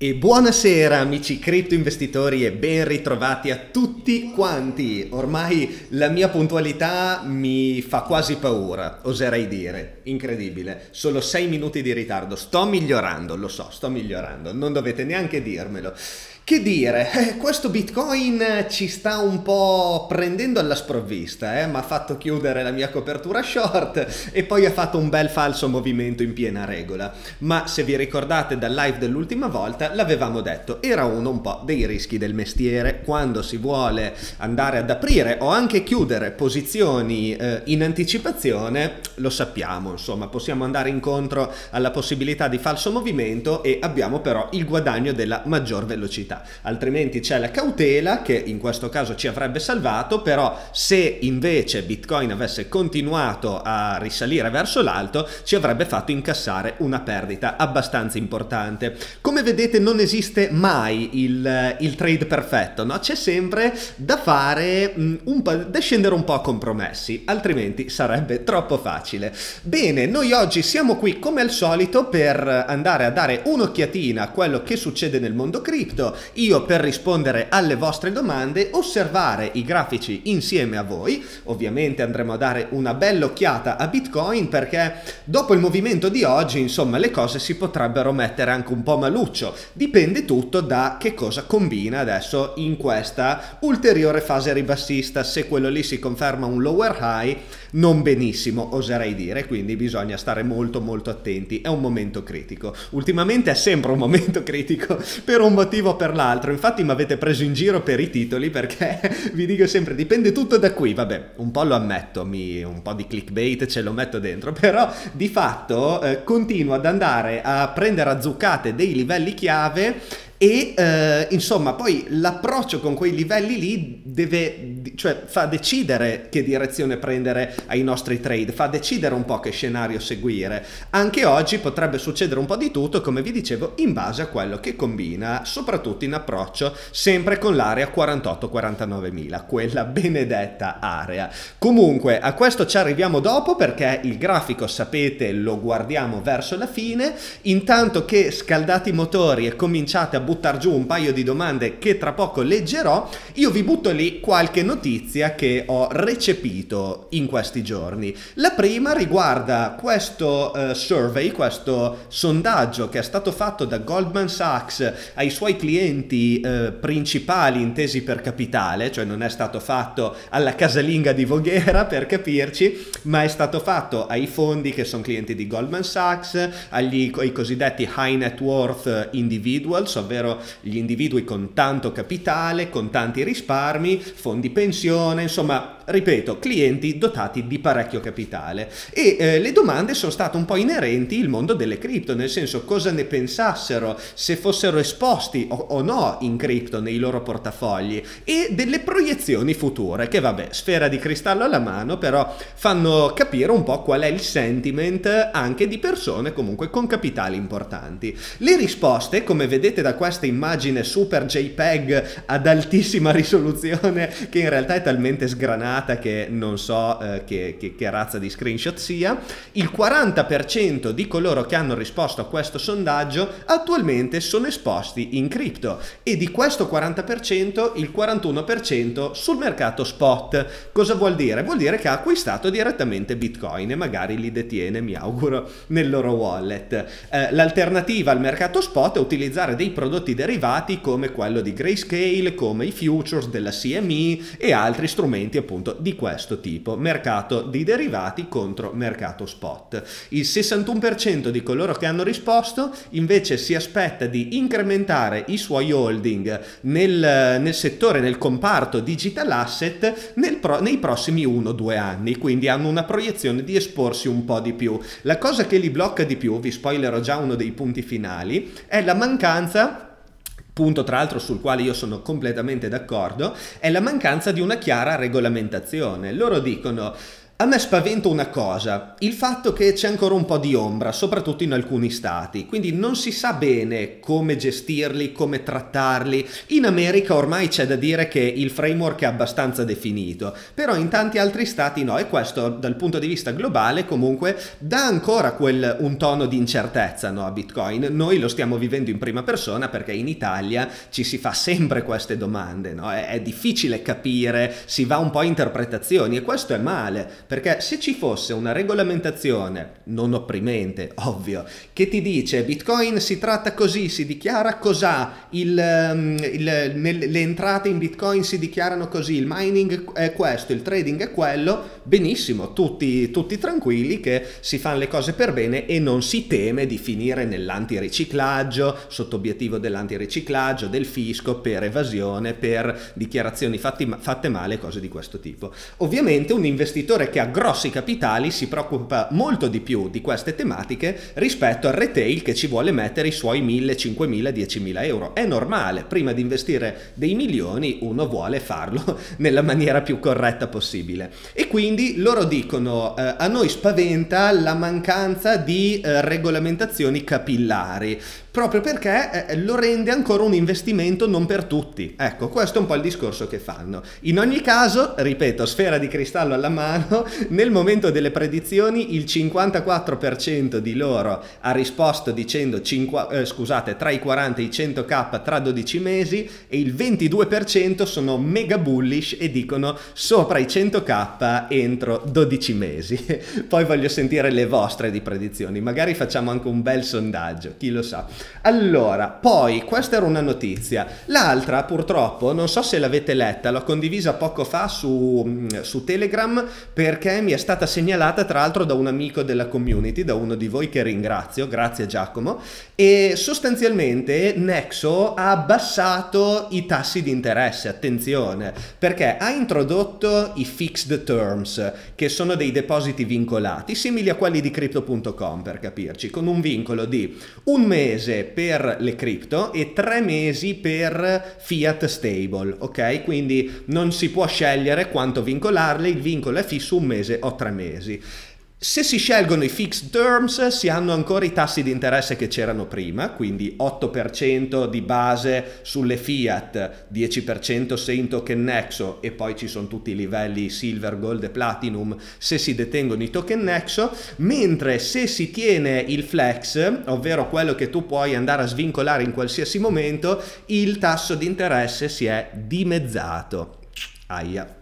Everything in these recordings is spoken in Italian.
E buonasera amici cripto investitori e ben ritrovati a tutti quanti. Ormai la mia puntualità mi fa quasi paura, oserei dire. Incredibile. Solo 6 minuti di ritardo. Sto migliorando, lo so, sto migliorando. Non dovete neanche dirmelo. Che dire, eh, questo Bitcoin ci sta un po' prendendo alla sprovvista, eh? mi ha fatto chiudere la mia copertura short e poi ha fatto un bel falso movimento in piena regola. Ma se vi ricordate dal live dell'ultima volta l'avevamo detto, era uno un po' dei rischi del mestiere quando si vuole andare ad aprire o anche chiudere posizioni eh, in anticipazione, lo sappiamo, insomma, possiamo andare incontro alla possibilità di falso movimento e abbiamo però il guadagno della maggior velocità altrimenti c'è la cautela che in questo caso ci avrebbe salvato, però se invece Bitcoin avesse continuato a risalire verso l'alto ci avrebbe fatto incassare una perdita abbastanza importante. Come vedete non esiste mai il, il trade perfetto, no? c'è sempre da fare, mm, un po', da scendere un po' a compromessi, altrimenti sarebbe troppo facile. Bene, noi oggi siamo qui come al solito per andare a dare un'occhiatina a quello che succede nel mondo cripto io per rispondere alle vostre domande, osservare i grafici insieme a voi. Ovviamente andremo a dare una bella occhiata a Bitcoin perché dopo il movimento di oggi, insomma, le cose si potrebbero mettere anche un po' maluccio. Dipende tutto da che cosa combina adesso in questa ulteriore fase ribassista. Se quello lì si conferma un lower high, non benissimo, oserei dire, quindi bisogna stare molto molto attenti, è un momento critico. Ultimamente è sempre un momento critico per un motivo o per l'altro, infatti mi avete preso in giro per i titoli perché vi dico sempre dipende tutto da qui, vabbè, un po' lo ammetto, mi, un po' di clickbait ce lo metto dentro, però di fatto eh, continuo ad andare a prendere a zuccate dei livelli chiave e eh, insomma, poi l'approccio con quei livelli lì deve, cioè, fa decidere che direzione prendere ai nostri trade, fa decidere un po' che scenario seguire. Anche oggi potrebbe succedere un po' di tutto, come vi dicevo, in base a quello che combina, soprattutto in approccio, sempre con l'area 48-49 mila, quella benedetta area. Comunque, a questo ci arriviamo dopo perché il grafico, sapete, lo guardiamo verso la fine. Intanto che scaldate i motori e cominciate a buttare giù un paio di domande che tra poco leggerò, io vi butto lì qualche notizia che ho recepito in questi giorni. La prima riguarda questo uh, survey, questo sondaggio che è stato fatto da Goldman Sachs ai suoi clienti uh, principali intesi per capitale, cioè non è stato fatto alla casalinga di Voghera per capirci, ma è stato fatto ai fondi che sono clienti di Goldman Sachs, agli, ai cosiddetti high net worth eh, individuals, ovvero ovvero gli individui con tanto capitale, con tanti risparmi, fondi pensione, insomma ripeto, clienti dotati di parecchio capitale. E eh, le domande sono state un po' inerenti al mondo delle cripto, nel senso cosa ne pensassero, se fossero esposti o, o no in cripto nei loro portafogli e delle proiezioni future, che vabbè, sfera di cristallo alla mano, però fanno capire un po' qual è il sentiment anche di persone comunque con capitali importanti. Le risposte, come vedete da questa immagine super JPEG ad altissima risoluzione, che in realtà è talmente sgranata, telefonata che non so eh, che, che, che, razza di screenshot sia, il 40% di coloro che hanno risposto a questo sondaggio attualmente sono esposti in cripto e di questo 40% il 41% sul mercato spot. Cosa vuol dire? Vuol dire che ha acquistato direttamente Bitcoin e magari li detiene, mi auguro, nel loro wallet. Eh, l'alternativa al mercato spot è utilizzare dei prodotti derivati come quello di Grayscale, come i futures della CME e altri strumenti appunto appunto di questo tipo, mercato di derivati contro mercato spot. Il 61% di coloro che hanno risposto invece si aspetta di incrementare i suoi holding nel, nel settore, nel comparto digital asset nel pro, nei prossimi 1-2 anni, quindi hanno una proiezione di esporsi un po' di più. La cosa che li blocca di più, vi spoilerò già uno dei punti finali, è la mancanza punto tra l'altro sul quale io sono completamente d'accordo, è la mancanza di una chiara regolamentazione. Loro dicono a me spaventa una cosa, il fatto che c'è ancora un po' di ombra, soprattutto in alcuni stati, quindi non si sa bene come gestirli, come trattarli. In America ormai c'è da dire che il framework è abbastanza definito, però in tanti altri stati no e questo dal punto di vista globale comunque dà ancora quel, un tono di incertezza no, a Bitcoin. Noi lo stiamo vivendo in prima persona perché in Italia ci si fa sempre queste domande, no? è, è difficile capire, si va un po' a interpretazioni e questo è male perché se ci fosse una regolamentazione non opprimente, ovvio, che ti dice Bitcoin si tratta così, si dichiara cos'ha, il, ehm, il, nel, le entrate in Bitcoin si dichiarano così, il mining è questo, il trading è quello, benissimo, tutti, tutti tranquilli che si fanno le cose per bene e non si teme di finire nell'antiriciclaggio, sotto obiettivo dell'antiriciclaggio, del fisco, per evasione, per dichiarazioni fatti, fatte male, cose di questo tipo. Ovviamente un investitore che che a grossi capitali si preoccupa molto di più di queste tematiche rispetto al retail che ci vuole mettere i suoi 1000, 5000, 10.000 euro. È normale, prima di investire dei milioni uno vuole farlo nella maniera più corretta possibile. E quindi loro dicono eh, a noi spaventa la mancanza di eh, regolamentazioni capillari proprio perché eh, eh, lo rende ancora un investimento non per tutti. Ecco, questo è un po' il discorso che fanno. In ogni caso, ripeto, sfera di cristallo alla mano, nel momento delle predizioni il 54% di loro ha risposto dicendo 5, eh, scusate, tra i 40 e i 100k tra 12 mesi e il 22% sono mega bullish e dicono sopra i 100k entro 12 mesi. Poi voglio sentire le vostre di predizioni, magari facciamo anche un bel sondaggio, chi lo sa. Allora, poi, questa era una notizia. L'altra, purtroppo, non so se l'avete letta, l'ho condivisa poco fa su, mm, su Telegram perché mi è stata segnalata, tra l'altro, da un amico della community, da uno di voi che ringrazio, grazie Giacomo, e sostanzialmente Nexo ha abbassato i tassi di interesse, attenzione, perché ha introdotto i fixed terms, che sono dei depositi vincolati, simili a quelli di crypto.com, per capirci, con un vincolo di un mese mese per le cripto e tre mesi per fiat stable, ok? Quindi non si può scegliere quanto vincolarle, il vincolo è fisso un mese o tre mesi. Se si scelgono i fixed terms si hanno ancora i tassi di interesse che c'erano prima, quindi 8% di base sulle fiat, 10% se in token nexo e poi ci sono tutti i livelli silver, gold e platinum se si detengono i token nexo, mentre se si tiene il flex, ovvero quello che tu puoi andare a svincolare in qualsiasi momento, il tasso di interesse si è dimezzato. Aia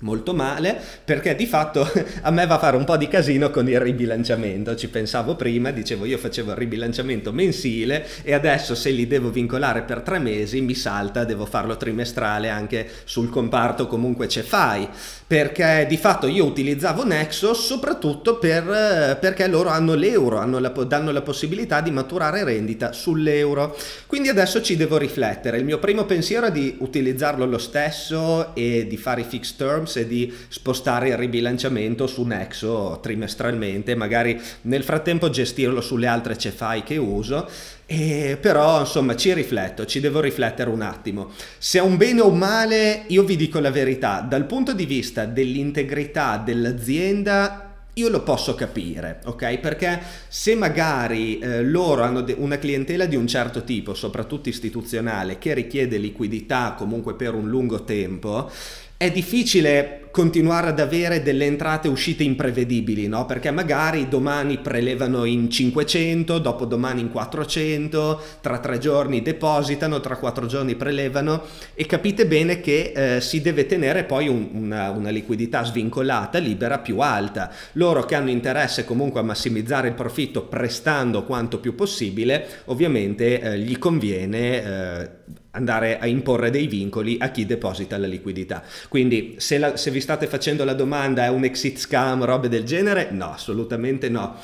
molto male perché di fatto a me va a fare un po' di casino con il ribilanciamento ci pensavo prima dicevo io facevo il ribilanciamento mensile e adesso se li devo vincolare per tre mesi mi salta devo farlo trimestrale anche sul comparto comunque ce fai perché di fatto io utilizzavo Nexo soprattutto per, eh, perché loro hanno l'euro, hanno la, danno la possibilità di maturare rendita sull'euro. Quindi adesso ci devo riflettere. Il mio primo pensiero è di utilizzarlo lo stesso e di fare i fixed terms e di spostare il ribilanciamento su Nexo trimestralmente, magari nel frattempo gestirlo sulle altre cefai che uso e però insomma ci rifletto, ci devo riflettere un attimo. Se è un bene o un male, io vi dico la verità, dal punto di vista dell'integrità dell'azienda io lo posso capire, ok? Perché se magari eh, loro hanno de- una clientela di un certo tipo, soprattutto istituzionale, che richiede liquidità comunque per un lungo tempo, è difficile continuare ad avere delle entrate e uscite imprevedibili, no? Perché magari domani prelevano in 500, dopodomani in 400, tra tre giorni depositano, tra quattro giorni prelevano e capite bene che eh, si deve tenere poi un, una, una, liquidità svincolata, libera, più alta. Loro che hanno interesse comunque a massimizzare il profitto prestando quanto più possibile, ovviamente eh, gli conviene eh, andare a imporre dei vincoli a chi deposita la liquidità. Quindi se, la, se vi state facendo la domanda è un exit scam, robe del genere? No, assolutamente no.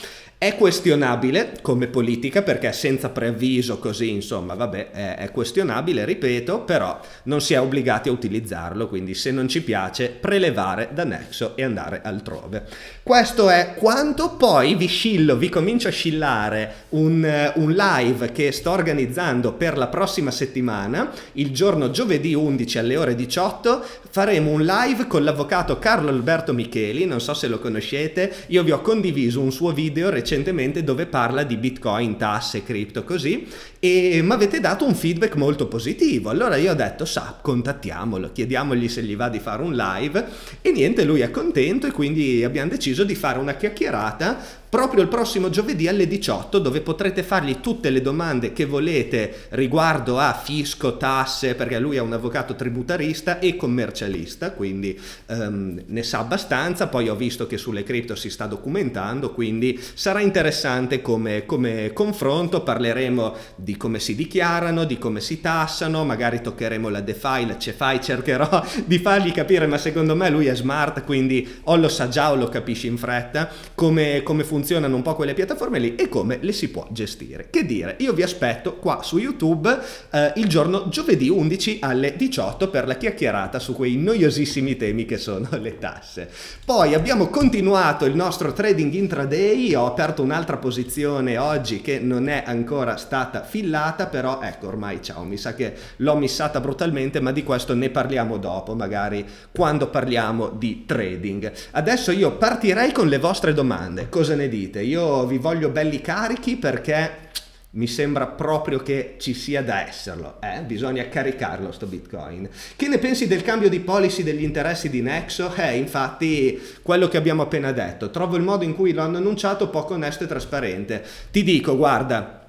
È questionabile come politica perché senza preavviso così insomma vabbè è, è, questionabile ripeto però non si è obbligati a utilizzarlo quindi se non ci piace prelevare da Nexo e andare altrove. Questo è quanto poi vi scillo, vi comincio a scillare un, eh, un live che sto organizzando per la prossima settimana il giorno giovedì 11 alle ore 18 faremo un live con l'avvocato Carlo Alberto Micheli non so se lo conoscete io vi ho condiviso un suo video recentemente recentemente dove parla di bitcoin, tasse, cripto, così e mi avete dato un feedback molto positivo. Allora io ho detto, sa, contattiamolo, chiediamogli se gli va di fare un live e niente, lui è contento e quindi abbiamo deciso di fare una chiacchierata proprio il prossimo giovedì alle 18 dove potrete fargli tutte le domande che volete riguardo a fisco, tasse, perché lui è un avvocato tributarista e commercialista, quindi um, ne sa abbastanza, poi ho visto che sulle cripto si sta documentando, quindi sarà interessante come, come confronto, parleremo di di come si dichiarano, di come si tassano, magari toccheremo la DeFi, la CeFi, cercherò di fargli capire, ma secondo me lui è smart, quindi o lo sa già o lo capisce in fretta, come, come funzionano un po' quelle piattaforme lì e come le si può gestire. Che dire, io vi aspetto qua su YouTube eh, il giorno giovedì 11 alle 18 per la chiacchierata su quei noiosissimi temi che sono le tasse. Poi abbiamo continuato il nostro trading intraday, ho aperto un'altra posizione oggi che non è ancora stata finita spillata, però ecco ormai ciao, mi sa che l'ho missata brutalmente, ma di questo ne parliamo dopo, magari quando parliamo di trading. Adesso io partirei con le vostre domande, cosa ne dite? Io vi voglio belli carichi perché mi sembra proprio che ci sia da esserlo, eh? bisogna caricarlo sto bitcoin. Che ne pensi del cambio di policy degli interessi di Nexo? Eh, infatti quello che abbiamo appena detto, trovo il modo in cui l'hanno annunciato poco onesto e trasparente. Ti dico, guarda,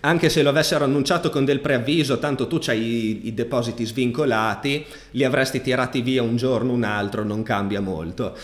anche se lo avessero annunciato con del preavviso, tanto tu hai i, i, depositi svincolati, li avresti tirati via un giorno, un altro, non cambia molto.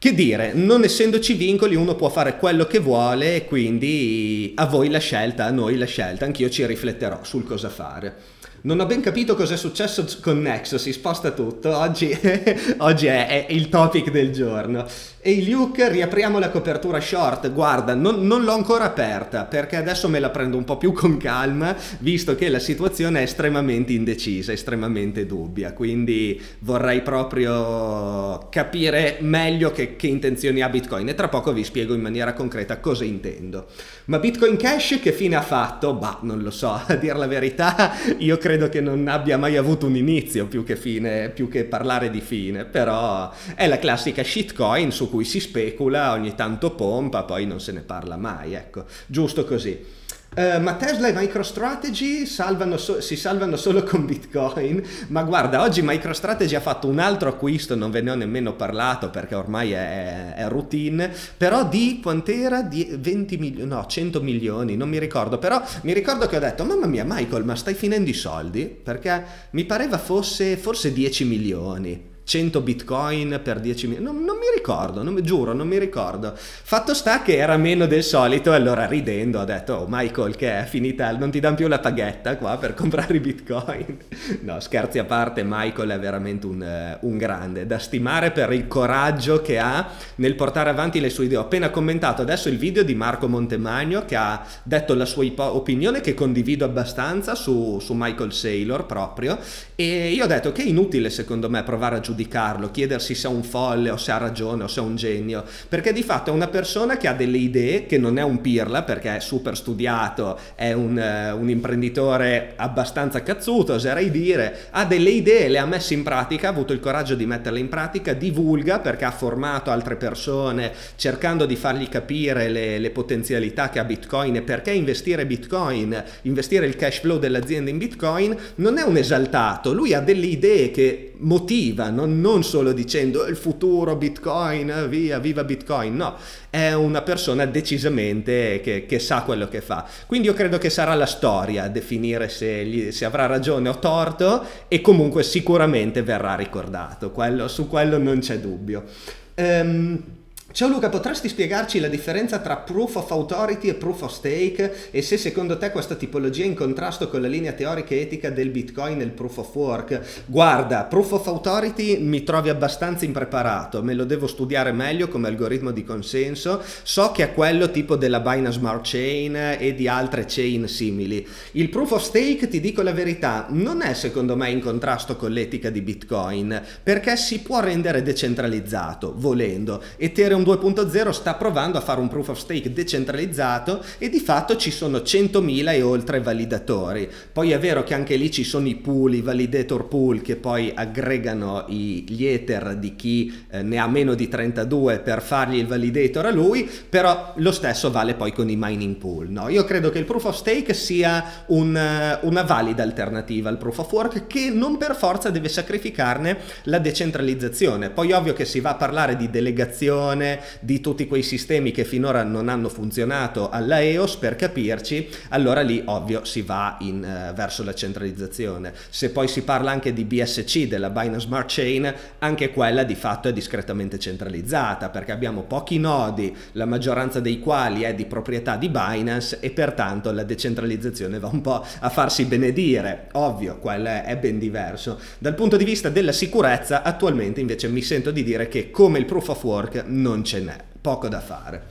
Che dire, non essendoci vincoli uno può fare quello che vuole e quindi a voi la scelta, a noi la scelta, anch'io ci rifletterò sul cosa fare. Non ho ben capito cosa è successo con Nexo, si sposta tutto, oggi, oggi è, è il topic del giorno. Ehi Luke, riapriamo la copertura short. Guarda, non, non l'ho ancora aperta perché adesso me la prendo un po' più con calma, visto che la situazione è estremamente indecisa, estremamente dubbia. Quindi vorrei proprio capire meglio che, che intenzioni ha Bitcoin e tra poco vi spiego in maniera concreta cosa intendo. Ma Bitcoin Cash che fine ha fatto? Bah, non lo so, a dire la verità, io credo che non abbia mai avuto un inizio più che fine, più che parlare di fine, però è la classica shitcoin su cui cui si specula, ogni tanto pompa, poi non se ne parla mai, ecco, giusto così. Uh, ma Tesla e MicroStrategy salvano so- si salvano solo con Bitcoin. Ma guarda, oggi MicroStrategy ha fatto un altro acquisto, non ve ne ho nemmeno parlato perché ormai è, è routine, però di quant'era? Di 20 milioni, no, 100 milioni, non mi ricordo, però mi ricordo che ho detto, mamma mia Michael, ma stai finendo i soldi? Perché mi pareva fosse forse 10 milioni. 100 bitcoin per 10.000, non, non mi ricordo, non, giuro, non mi ricordo. Fatto sta che era meno del solito, allora ridendo ho detto, oh Michael, che è finita, non ti danno più la paghetta qua per comprare i bitcoin. No, scherzi a parte, Michael è veramente un, eh, un grande, da stimare per il coraggio che ha nel portare avanti le sue idee. Ho appena commentato adesso il video di Marco Montemagno che ha detto la sua opinione che condivido abbastanza su, su Michael Saylor proprio e io ho detto che è inutile secondo me provare a giudicare giudicarlo, chiedersi se è un folle o se ha ragione o se è un genio, perché di fatto è una persona che ha delle idee, che non è un pirla perché è super studiato, è un, eh, un imprenditore abbastanza cazzuto, oserei dire, ha delle idee, le ha messe in pratica, ha avuto il coraggio di metterle in pratica, divulga perché ha formato altre persone cercando di fargli capire le, le potenzialità che ha Bitcoin e perché investire Bitcoin, investire il cash flow dell'azienda in Bitcoin, non è un esaltato, lui ha delle idee che motiva, non, non solo dicendo il futuro Bitcoin, via, viva Bitcoin, no, è una persona decisamente che, che sa quello che fa. Quindi io credo che sarà la storia a definire se, gli, se avrà ragione o torto e comunque sicuramente verrà ricordato, quello, su quello non c'è dubbio. Um, Ciao Luca, potresti spiegarci la differenza tra proof of authority e proof of stake e se secondo te questa tipologia è in contrasto con la linea teorica e etica del Bitcoin e il proof of work? Guarda, proof of authority mi trovi abbastanza impreparato, me lo devo studiare meglio come algoritmo di consenso, so che è quello tipo della Binance Smart Chain e di altre chain simili. Il proof of stake, ti dico la verità, non è secondo me in contrasto con l'etica di Bitcoin perché si può rendere decentralizzato, volendo. e Ethereum Ethereum 2.0 sta provando a fare un proof of stake decentralizzato e di fatto ci sono 100.000 e oltre validatori. Poi è vero che anche lì ci sono i pool, i validator pool che poi aggregano i, gli Ether di chi eh, ne ha meno di 32 per fargli il validator a lui, però lo stesso vale poi con i mining pool. No? Io credo che il proof of stake sia un, eh, una valida alternativa al proof of work che non per forza deve sacrificarne la decentralizzazione. Poi ovvio che si va a parlare di delegazione, evoluzione di tutti quei sistemi che finora non hanno funzionato alla EOS per capirci, allora lì ovvio si va in, eh, verso la centralizzazione. Se poi si parla anche di BSC, della Binance Smart Chain, anche quella di fatto è discretamente centralizzata perché abbiamo pochi nodi, la maggioranza dei quali è di proprietà di Binance e pertanto la decentralizzazione va un po' a farsi benedire. Ovvio, quella è ben diverso. Dal punto di vista della sicurezza, attualmente invece mi sento di dire che come il proof of work non non ce n'è, poco da fare.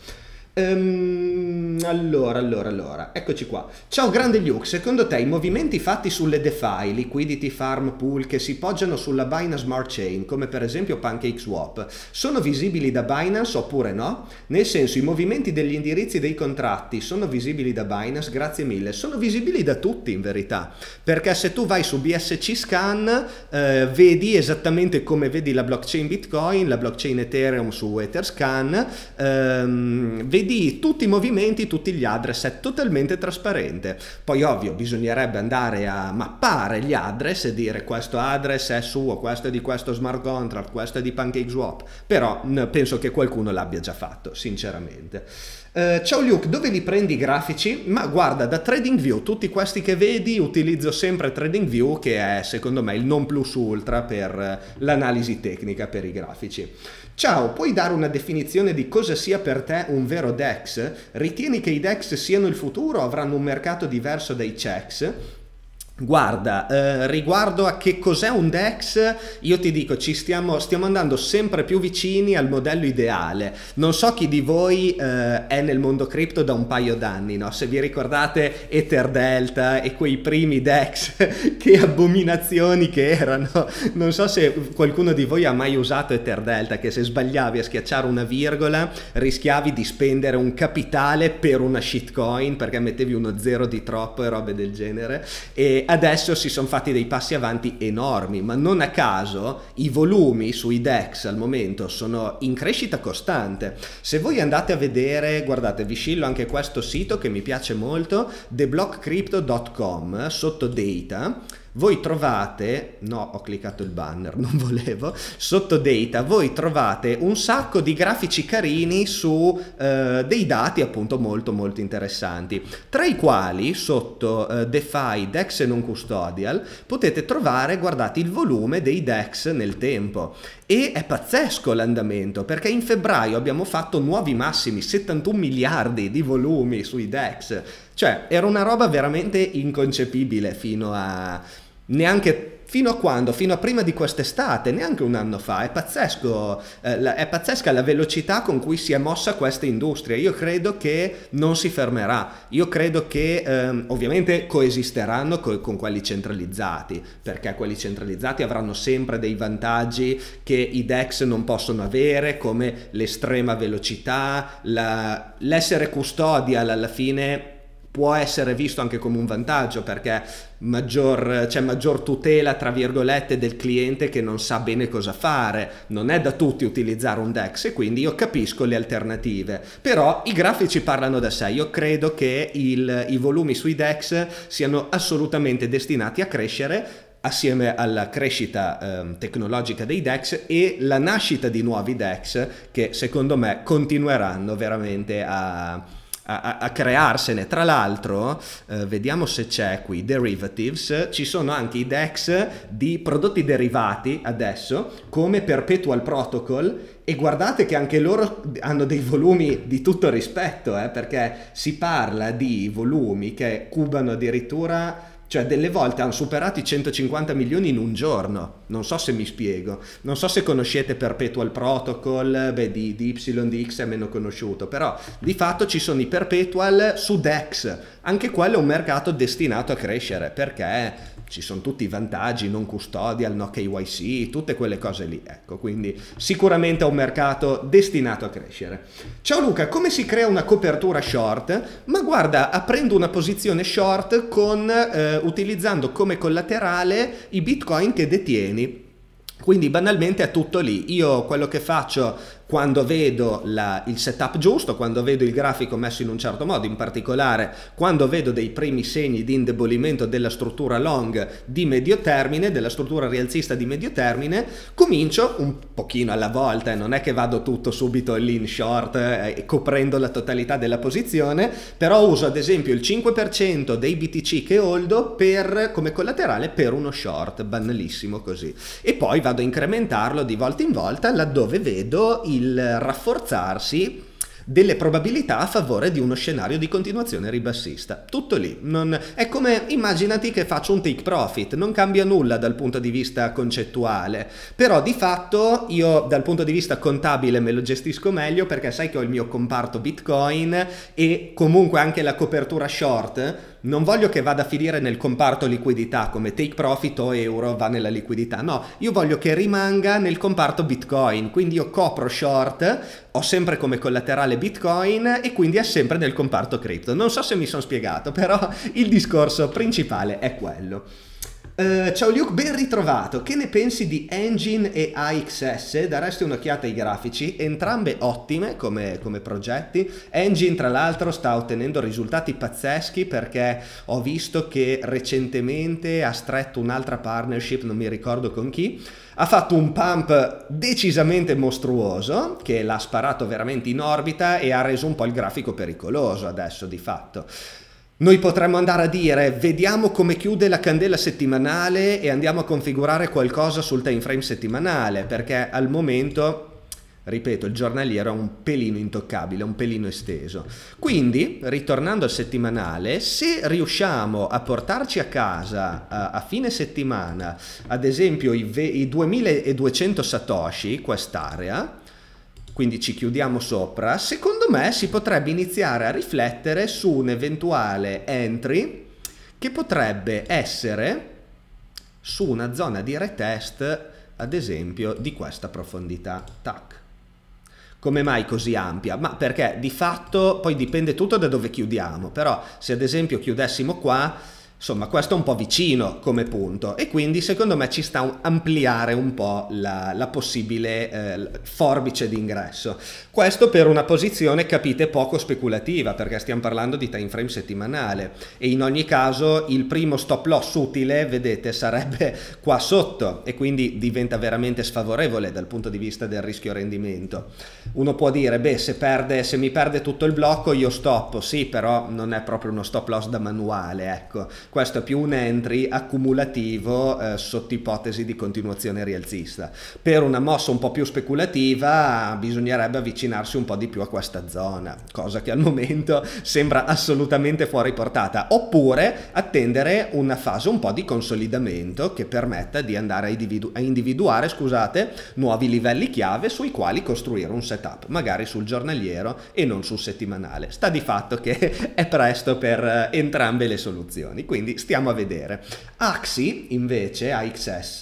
Um, allora, allora, allora, eccoci qua. Ciao grande Luke, secondo te i movimenti fatti sulle DeFi, liquidity, farm, pool che si poggiano sulla Binance Smart Chain, come per esempio PancakeSwap, sono visibili da Binance oppure no? Nel senso, i movimenti degli indirizzi dei contratti sono visibili da Binance? Grazie mille. Sono visibili da tutti in verità, perché se tu vai su BSC Scan eh, vedi esattamente come vedi la blockchain Bitcoin, la blockchain Ethereum su Etherscan, ehm, vedi di tutti i movimenti, tutti gli address, è totalmente trasparente. Poi ovvio bisognerebbe andare a mappare gli address e dire questo address è suo, questo è di questo smart contract, questo è di PancakeSwap, però penso che qualcuno l'abbia già fatto, sinceramente. Uh, ciao Luke, dove li prendi i grafici? Ma guarda, da TradingView, tutti questi che vedi utilizzo sempre TradingView che è secondo me il non plus ultra per eh, l'analisi tecnica per i grafici. Ciao, puoi dare una definizione di cosa sia per te un vero DEX? Ritieni che i DEX siano il futuro o avranno un mercato diverso dai CEX? Guarda, eh, riguardo a che cos'è un DEX, io ti dico, ci stiamo, stiamo, andando sempre più vicini al modello ideale. Non so chi di voi eh, è nel mondo cripto da un paio d'anni, no? se vi ricordate Ether Delta e quei primi DEX, che abominazioni che erano. Non so se qualcuno di voi ha mai usato Ether Delta, che se sbagliavi a schiacciare una virgola rischiavi di spendere un capitale per una shitcoin perché mettevi uno zero di troppo e robe del genere. E adesso si sono fatti dei passi avanti enormi, ma non a caso i volumi sui DEX al momento sono in crescita costante. Se voi andate a vedere, guardate, vi scillo anche questo sito che mi piace molto, theblockcrypto.com, sotto data, voi trovate, no ho cliccato il banner, non volevo, sotto data voi trovate un sacco di grafici carini su eh, dei dati appunto molto molto interessanti, tra i quali sotto eh, DeFi, DEX e non custodial potete trovare, guardate, il volume dei DEX nel tempo e è pazzesco l'andamento perché in febbraio abbiamo fatto nuovi massimi, 71 miliardi di volumi sui DEX, cioè era una roba veramente inconcepibile fino a neanche fino a quando? Fino a prima di quest'estate, neanche un anno fa. È, pazzesco, eh, è pazzesca la velocità con cui si è mossa questa industria. Io credo che non si fermerà. Io credo che ehm, ovviamente coesisteranno co- con quelli centralizzati, perché quelli centralizzati avranno sempre dei vantaggi che i DEX non possono avere, come l'estrema velocità, la, l'essere custodia alla fine può essere visto anche come un vantaggio perché maggior, c'è maggior tutela tra virgolette del cliente che non sa bene cosa fare non è da tutti utilizzare un DEX e quindi io capisco le alternative però i grafici parlano da sé io credo che il, i volumi sui DEX siano assolutamente destinati a crescere assieme alla crescita eh, tecnologica dei DEX e la nascita di nuovi DEX che secondo me continueranno veramente a, a, a crearsene. Tra l'altro, eh, vediamo se c'è qui, derivatives, ci sono anche i DEX di prodotti derivati adesso, come Perpetual Protocol, e guardate che anche loro hanno dei volumi di tutto rispetto, eh, perché si parla di volumi che cubano addirittura cioè, delle volte hanno superato i 150 milioni in un giorno. Non so se mi spiego. Non so se conoscete Perpetual Protocol, beh, di, di Y, di X è meno conosciuto, però di fatto ci sono i Perpetual su DEX. Anche quello è un mercato destinato a crescere perché ci sono tutti i vantaggi, non custodial, no KYC, tutte quelle cose lì. Ecco, quindi sicuramente è un mercato destinato a crescere. Ciao Luca, come si crea una copertura short? Ma guarda, aprendo una posizione short con, eh, utilizzando come collaterale i bitcoin che detieni. Quindi banalmente è tutto lì. Io quello che faccio quando vedo la, il setup giusto, quando vedo il grafico messo in un certo modo, in particolare quando vedo dei primi segni di indebolimento della struttura long di medio termine, della struttura rialzista di medio termine, comincio un pochino alla volta e non è che vado tutto subito in short eh, coprendo la totalità della posizione, però uso ad esempio il 5% dei BTC che holdo per, come collaterale per uno short, banalissimo così. E poi vado a incrementarlo di volta in volta laddove vedo i il rafforzarsi delle probabilità a favore di uno scenario di continuazione ribassista. Tutto lì. Non... È come immaginati che faccio un take profit, non cambia nulla dal punto di vista concettuale, però di fatto io dal punto di vista contabile me lo gestisco meglio perché sai che ho il mio comparto Bitcoin e comunque anche la copertura short non voglio che vada a finire nel comparto liquidità come take profit o euro va nella liquidità, no, io voglio che rimanga nel comparto bitcoin, quindi io copro short, ho sempre come collaterale bitcoin e quindi è sempre nel comparto cripto. Non so se mi sono spiegato, però il discorso principale è quello. Uh, ciao Luke, ben ritrovato. Che ne pensi di Engine e AXS? Daresti un'occhiata ai grafici, entrambe ottime come, come progetti. Engine, tra l'altro, sta ottenendo risultati pazzeschi perché ho visto che recentemente ha stretto un'altra partnership, non mi ricordo con chi. Ha fatto un pump decisamente mostruoso che l'ha sparato veramente in orbita e ha reso un po' il grafico pericoloso adesso di fatto. Noi potremmo andare a dire vediamo come chiude la candela settimanale e andiamo a configurare qualcosa sul time frame settimanale perché al momento, ripeto, il giornaliero è un pelino intoccabile, un pelino esteso. Quindi, ritornando al settimanale, se riusciamo a portarci a casa a, a fine settimana, ad esempio i, i 2200 satoshi, quest'area, quindi ci chiudiamo sopra, secondo me si potrebbe iniziare a riflettere su un eventuale entry che potrebbe essere su una zona di retest, ad esempio, di questa profondità. Tac. Come mai così ampia? Ma perché di fatto poi dipende tutto da dove chiudiamo, però se ad esempio chiudessimo qua Insomma, questo è un po' vicino come punto e quindi secondo me ci sta un, ampliare un po' la, la possibile eh, forbice d'ingresso. Questo per una posizione, capite, poco speculativa perché stiamo parlando di time frame settimanale e in ogni caso il primo stop loss utile, vedete, sarebbe qua sotto e quindi diventa veramente sfavorevole dal punto di vista del rischio rendimento. Uno può dire, beh, se, perde, se mi perde tutto il blocco io stoppo, sì, però non è proprio uno stop loss da manuale, ecco questo è più un entry accumulativo eh, sotto ipotesi di continuazione rialzista. Per una mossa un po' più speculativa bisognerebbe avvicinarsi un po' di più a questa zona, cosa che al momento sembra assolutamente fuori portata, oppure attendere una fase un po' di consolidamento che permetta di andare a, individu a individuare scusate, nuovi livelli chiave sui quali costruire un setup, magari sul giornaliero e non sul settimanale. Sta di fatto che è presto per eh, entrambe le soluzioni, quindi quindi stiamo a vedere. Axi invece, AXS,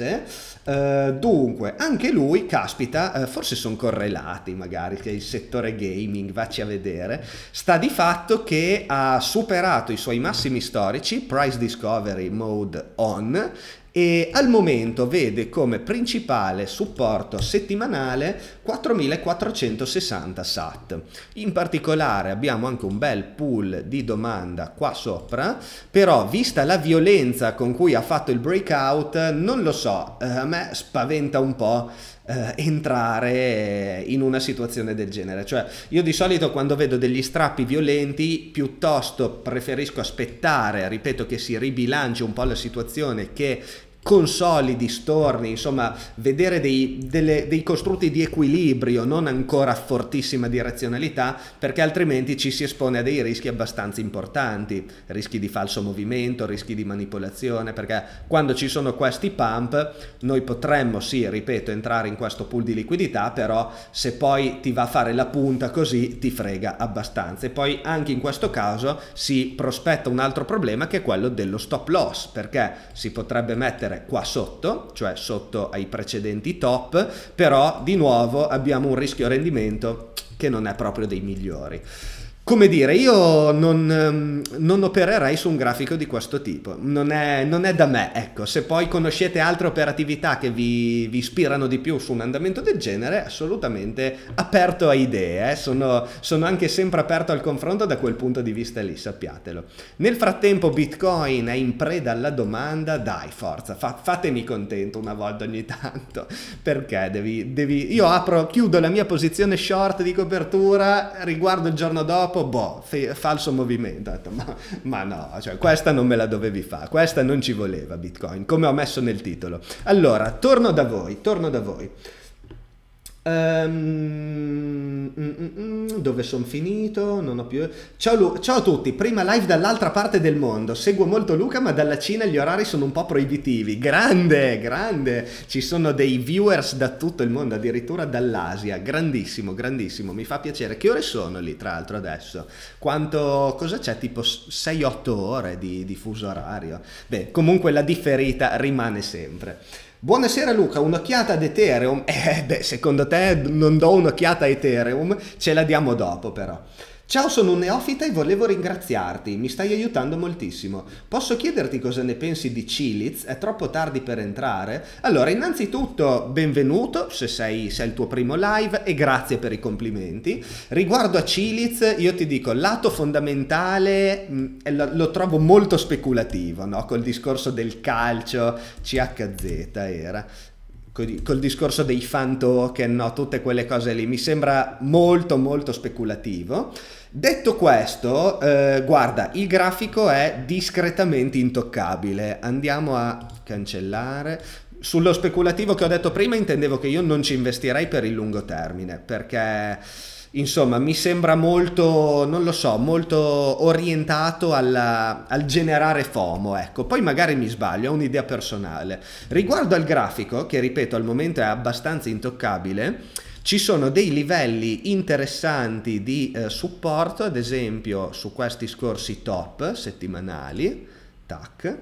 eh, dunque, anche lui, caspita, eh, forse sono correlati magari, che il settore gaming, vacci a vedere, sta di fatto che ha superato i suoi massimi storici, price discovery mode on, e al momento vede come principale supporto settimanale 4460 SAT. In particolare abbiamo anche un bel pool di domanda qua sopra, però vista la violenza con cui ha fatto il breakout, non lo so, eh, a me spaventa un po' eh, entrare in una situazione del genere. Cioè, io di solito quando vedo degli strappi violenti, piuttosto preferisco aspettare, ripeto, che si ribilanci un po' la situazione che consolidi, storni, insomma vedere dei, delle, dei costrutti di equilibrio, non ancora fortissima direzionalità, perché altrimenti ci si espone a dei rischi abbastanza importanti, rischi di falso movimento, rischi di manipolazione, perché quando ci sono questi pump noi potremmo, sì, ripeto, entrare in questo pool di liquidità, però se poi ti va a fare la punta così ti frega abbastanza. E poi anche in questo caso si prospetta un altro problema che è quello dello stop loss, perché si potrebbe mettere vedere qua sotto, cioè sotto ai precedenti top, però di nuovo abbiamo un rischio rendimento che non è proprio dei migliori. Come dire, io non, ehm, non, opererei su un grafico di questo tipo, non è, non è, da me, ecco, se poi conoscete altre operatività che vi, vi ispirano di più su un andamento del genere, assolutamente aperto a idee, eh? sono, sono, anche sempre aperto al confronto da quel punto di vista lì, sappiatelo. Nel frattempo Bitcoin è in preda alla domanda, dai forza, fa, fatemi contento una volta ogni tanto, perché devi, devi, io apro, chiudo la mia posizione short di copertura, riguardo il giorno dopo, troppo, boh, fe- falso movimento. Detto, ma, ma, no, cioè, questa non me la dovevi fare, questa non ci voleva Bitcoin, come ho messo nel titolo. Allora, torno da voi, torno da voi. Ehm, mm, mm, mm, dove sono finito? Non ho più. Ciao, Lu- Ciao, a tutti, prima live dall'altra parte del mondo. Seguo molto Luca, ma dalla Cina gli orari sono un po' proibitivi. Grande, grande. Ci sono dei viewers da tutto il mondo, addirittura dall'Asia. Grandissimo, grandissimo. Mi fa piacere. Che ore sono lì, tra l'altro, adesso? Quanto. Cosa c'è? Tipo 6-8 ore di, di fuso orario. Beh, comunque la differita rimane sempre. Buonasera Luca, un'occhiata ad Ethereum? Eh beh, secondo te non do un'occhiata a Ethereum, ce la diamo dopo però. Ciao, sono un neofita e volevo ringraziarti, mi stai aiutando moltissimo. Posso chiederti cosa ne pensi di Chiliz? È troppo tardi per entrare? Allora, innanzitutto benvenuto se sei, se è il tuo primo live e grazie per i complimenti. Riguardo a Chiliz, io ti dico, lato fondamentale mh, mm, lo, lo, trovo molto speculativo, no? Col discorso del calcio, CHZ era col discorso dei fan token, no, tutte quelle cose lì, mi sembra molto molto speculativo. Detto questo, eh, guarda, il grafico è discretamente intoccabile. Andiamo a cancellare. Sullo speculativo che ho detto prima intendevo che io non ci investirei per il lungo termine, perché Insomma, mi sembra molto, non lo so, molto orientato alla, al generare FOMO, ecco. Poi magari mi sbaglio, ho un'idea personale. Riguardo al grafico, che ripeto al momento è abbastanza intoccabile, ci sono dei livelli interessanti di eh, supporto, ad esempio su questi scorsi top settimanali, tac,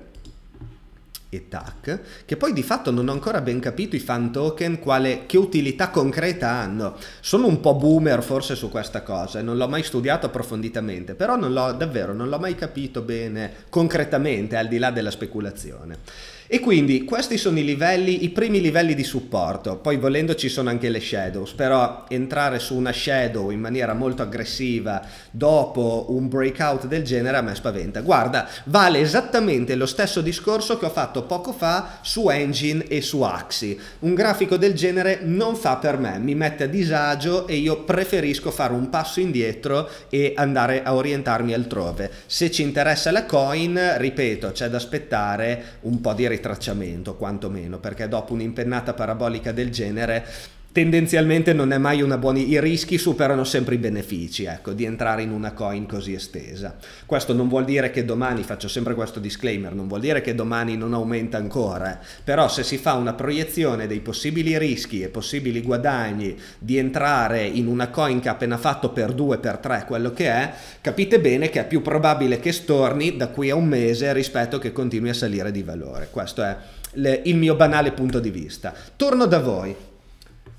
e TAC, che poi di fatto non ho ancora ben capito i fan token quale, che utilità concreta hanno. Sono un po' boomer forse su questa cosa e non l'ho mai studiato approfonditamente, però non l'ho, davvero non l'ho mai capito bene concretamente al di là della speculazione. E quindi questi sono i livelli, i primi livelli di supporto, poi volendo ci sono anche le shadows, però entrare su una shadow in maniera molto aggressiva dopo un breakout del genere a me spaventa. Guarda, vale esattamente lo stesso discorso che ho fatto poco fa su Engine e su Axi. Un grafico del genere non fa per me, mi mette a disagio e io preferisco fare un passo indietro e andare a orientarmi altrove. Se ci interessa la coin, ripeto, c'è da aspettare un po' di ritracciamento quantomeno, perché dopo un'impennata parabolica del genere tendenzialmente non è mai una buona i rischi superano sempre i benefici ecco di entrare in una coin così estesa questo non vuol dire che domani faccio sempre questo disclaimer non vuol dire che domani non aumenta ancora eh. però se si fa una proiezione dei possibili rischi e possibili guadagni di entrare in una coin che ha appena fatto per 2 per 3 quello che è capite bene che è più probabile che storni da qui a un mese rispetto che continui a salire di valore questo è il mio banale punto di vista torno da voi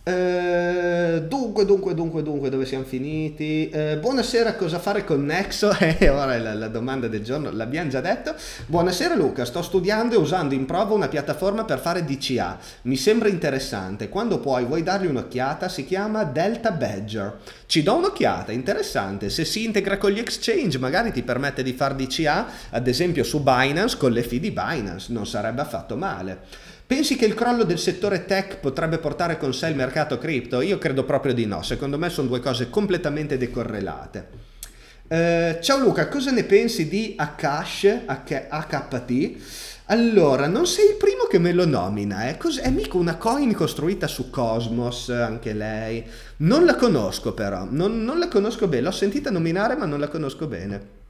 eh, dunque, dunque, dunque, dunque, dove siamo finiti? Eh, buonasera, cosa fare con Nexo? E eh, ora è la, la, domanda del giorno, l'abbiamo già detto. Buonasera Luca, sto studiando e usando in prova una piattaforma per fare DCA. Mi sembra interessante. Quando puoi vuoi dargli un'occhiata? Si chiama Delta Badger. Ci do un'occhiata, interessante. Se si integra con gli exchange, magari ti permette di fare DCA, ad esempio su Binance con le fee di Binance, non sarebbe affatto male. Pensi che il crollo del settore tech potrebbe portare con sé il mercato cripto? Io credo proprio di no, secondo me sono due cose completamente decorrelate. Uh, ciao Luca, cosa ne pensi di Akash H- Allora, non sei il primo che me lo nomina, eh? Cos- è mica una coin costruita su Cosmos, anche lei. Non la conosco però, non, non la conosco bene, l'ho sentita nominare ma non la conosco bene.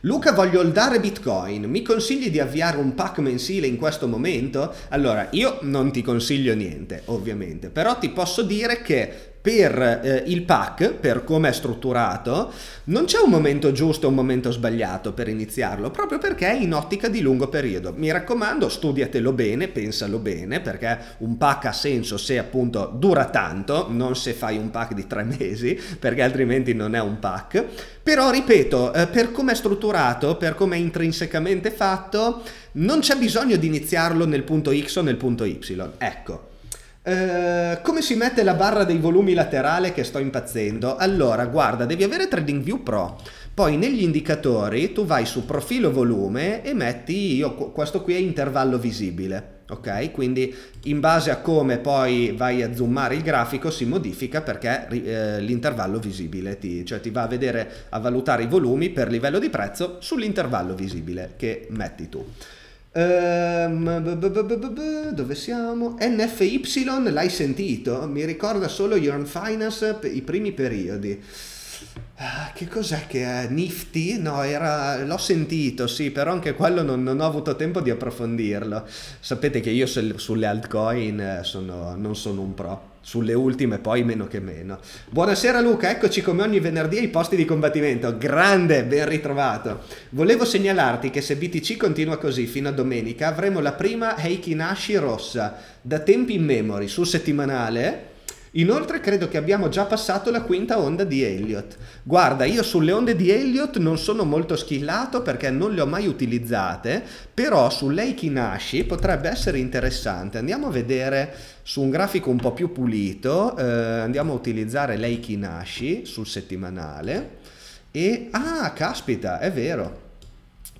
Luca voglio dare bitcoin, mi consigli di avviare un pack mensile in questo momento? Allora io non ti consiglio niente ovviamente, però ti posso dire che per eh, il pack, per come è strutturato, non c'è un momento giusto e un momento sbagliato per iniziarlo, proprio perché è in ottica di lungo periodo. Mi raccomando, studiatelo bene, pensalo bene, perché un pack ha senso se appunto dura tanto, non se fai un pack di tre mesi, perché altrimenti non è un pack. Però ripeto, eh, per come è strutturato, per come è intrinsecamente fatto, non c'è bisogno di iniziarlo nel punto X o nel punto Y. Ecco. Eh, come si mette la barra dei volumi laterale che sto impazzendo? Allora, guarda, devi avere TradingView Pro. Poi negli indicatori tu vai su profilo volume e metti, io, questo qui è intervallo visibile, ok? Quindi in base a come poi vai a zoomare il grafico si modifica perché eh, l'intervallo visibile, ti, cioè ti va a vedere, a valutare i volumi per livello di prezzo sull'intervallo visibile che metti tu. Ehm, dove siamo? NFY l'hai sentito? Mi ricorda solo Your Finance i primi periodi. Ah, che cos'è che è? Nifty? No, era... l'ho sentito, sì, però anche quello non, non, ho avuto tempo di approfondirlo. Sapete che io sulle altcoin eh, sono, non sono un pro, sulle ultime poi meno che meno. Buonasera Luca, eccoci come ogni venerdì ai posti di combattimento. Grande, ben ritrovato. Volevo segnalarti che se BTC continua così fino a domenica avremo la prima Heikin Ashi rossa da tempi in memory sul settimanale Inoltre credo che abbiamo già passato la quinta onda di Elliot. Guarda, io sulle onde di Elliot non sono molto schillato perché non le ho mai utilizzate, però su Leikinashi potrebbe essere interessante. Andiamo a vedere su un grafico un po' più pulito, eh, andiamo a utilizzare Leikinashi sul settimanale. E ah, caspita, è vero.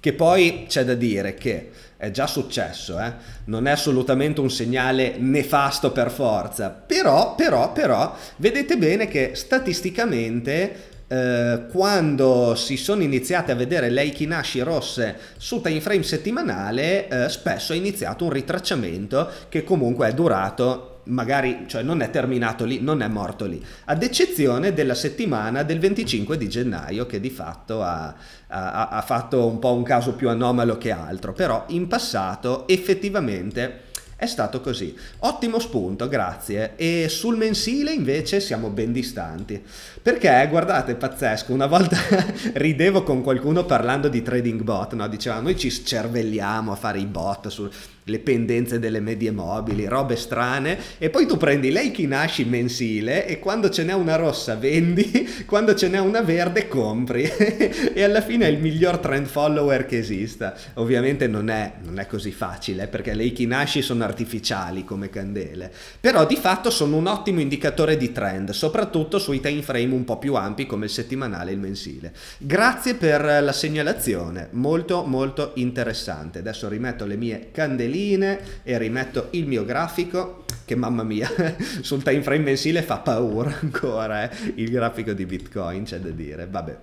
Che poi c'è da dire che è già successo, eh? non è assolutamente un segnale nefasto per forza, però, però, però, vedete bene che statisticamente eh, quando si sono iniziate a vedere le Ikinashi rosse su time frame settimanale, eh, spesso è iniziato un ritracciamento che comunque è durato magari cioè non è terminato lì, non è morto lì, ad eccezione della settimana del 25 di gennaio che di fatto ha, ha, ha fatto un po' un caso più anomalo che altro, però in passato effettivamente è stato così. Ottimo spunto, grazie. E sul mensile invece siamo ben distanti. Perché, guardate, pazzesco, una volta ridevo con qualcuno parlando di trading bot, no? Diceva, noi ci cervelliamo a fare i bot. Su le pendenze delle medie mobili, robe strane, e poi tu prendi lei chi nasci mensile e quando ce n'è una rossa vendi, quando ce n'è una verde compri e alla fine è il miglior trend follower che esista. Ovviamente non è, non è così facile eh, perché le Ikinashi sono artificiali come candele, però di fatto sono un ottimo indicatore di trend, soprattutto sui time frame un po' più ampi come il settimanale e il mensile. Grazie per la segnalazione, molto molto interessante. Adesso rimetto le mie candeline linee e rimetto il mio grafico che mamma mia sul time frame mensile fa paura ancora eh? il grafico di bitcoin c'è da dire vabbè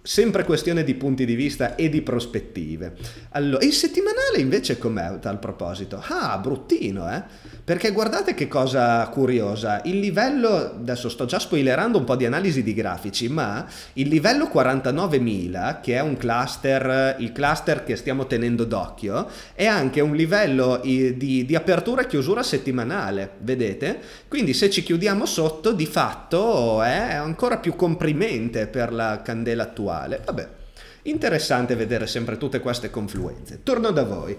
sempre questione di punti di vista e di prospettive allora il settimanale invece com'è a tal proposito ah bruttino eh perché guardate che cosa curiosa, il livello, adesso sto già spoilerando un po' di analisi di grafici, ma il livello 49.000, che è un cluster, il cluster che stiamo tenendo d'occhio, è anche un livello di, di apertura e chiusura settimanale, vedete? Quindi se ci chiudiamo sotto, di fatto è ancora più comprimente per la candela attuale. Vabbè, interessante vedere sempre tutte queste confluenze. Torno da voi.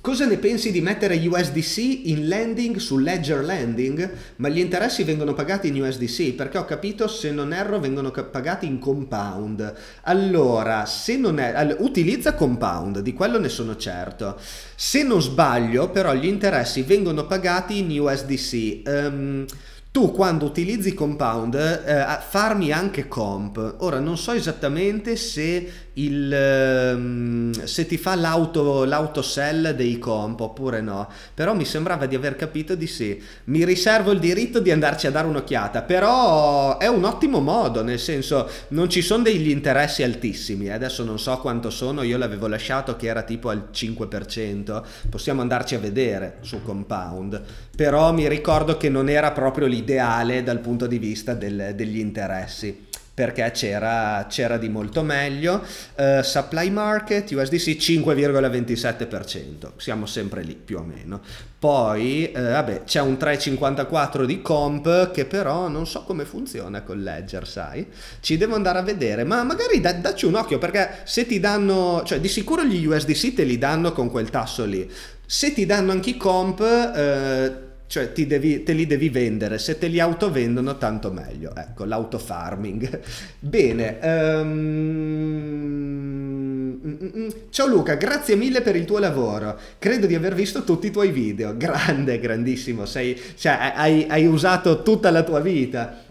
Cosa ne pensi di mettere USDC in lending su Ledger Lending? Ma gli interessi vengono pagati in USDC perché ho capito, se non erro, vengono pagati in compound. Allora, se non erro, utilizza compound, di quello ne sono certo. Se non sbaglio, però, gli interessi vengono pagati in USDC. Um, ehm, tu quando utilizzi compound eh, farmi anche comp. Ora non so esattamente se il, ehm, se ti fa l'auto, l'autosell dei comp oppure no. Però mi sembrava di aver capito di sì. Mi riservo il diritto di andarci a dare un'occhiata, però è un ottimo modo, nel senso non ci sono degli interessi altissimi. Eh. Adesso non so quanto sono, io l'avevo lasciato che era tipo al 5%. Possiamo andarci a vedere su Compound, però mi ricordo che non era proprio l'ideale dal punto di vista del, degli interessi perché c'era, c'era di molto meglio. Uh, supply market USDC 5,27%, siamo sempre lì più o meno. Poi uh, vabbè, c'è un 3,54 di comp che però non so come funziona con Ledger, sai? Ci devo andare a vedere, ma magari da, dacci un occhio perché se ti danno, cioè di sicuro gli USDC te li danno con quel tasso lì. Se ti danno anche i comp... Uh, cioè devi, te li devi vendere, se te li autovendono tanto meglio, ecco l'autofarming. Bene, um... ciao Luca, grazie mille per il tuo lavoro, credo di aver visto tutti i tuoi video, grande, grandissimo, sei, cioè, hai, hai usato tutta la tua vita.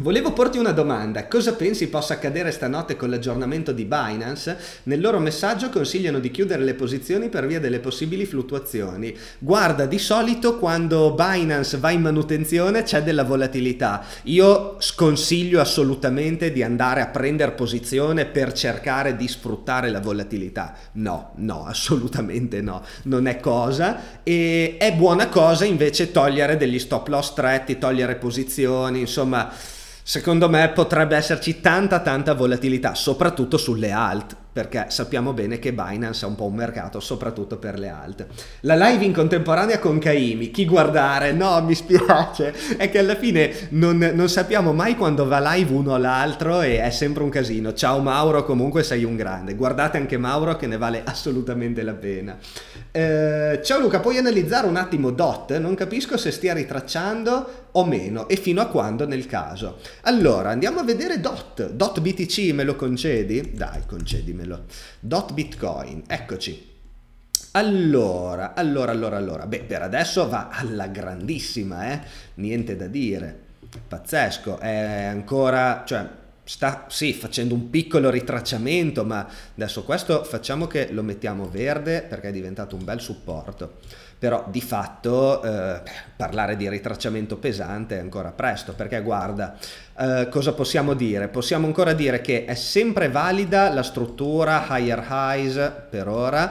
Volevo porti una domanda, cosa pensi possa accadere stanotte con l'aggiornamento di Binance? Nel loro messaggio consigliano di chiudere le posizioni per via delle possibili fluttuazioni. Guarda, di solito quando Binance va in manutenzione c'è della volatilità. Io sconsiglio assolutamente di andare a prendere posizione per cercare di sfruttare la volatilità. No, no, assolutamente no, non è cosa. E è buona cosa invece togliere degli stop loss stretti, togliere posizioni, insomma Secondo me potrebbe esserci tanta tanta volatilità, soprattutto sulle alt perché sappiamo bene che Binance è un po' un mercato, soprattutto per le alte. La live in contemporanea con Kaimi, chi guardare? No, mi spiace, è che alla fine non, non sappiamo mai quando va live uno o l'altro e è sempre un casino. Ciao Mauro, comunque sei un grande. Guardate anche Mauro che ne vale assolutamente la pena. Eh, ciao Luca, puoi analizzare un attimo DOT? Non capisco se stia ritracciando o meno e fino a quando nel caso. Allora, andiamo a vedere DOT. DOT BTC me lo concedi? Dai, concedimi dirvelo. Dot Bitcoin, eccoci. Allora, allora, allora, allora. Beh, per adesso va alla grandissima, eh? Niente da dire. Pazzesco, è ancora, cioè, sta sì facendo un piccolo ritracciamento, ma adesso questo facciamo che lo mettiamo verde perché è diventato un bel supporto però di fatto eh, parlare di ritracciamento pesante è ancora presto, perché guarda, eh, cosa possiamo dire? Possiamo ancora dire che è sempre valida la struttura higher highs per ora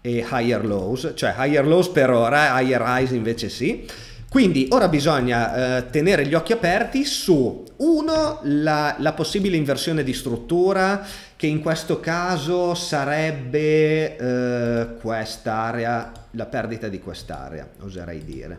e higher lows, cioè higher lows per ora, higher highs invece sì quindi ora bisogna eh, tenere gli occhi aperti su, uno, la, la possibile inversione di struttura, che in questo caso sarebbe eh, quest'area, la perdita di quest'area, oserei dire,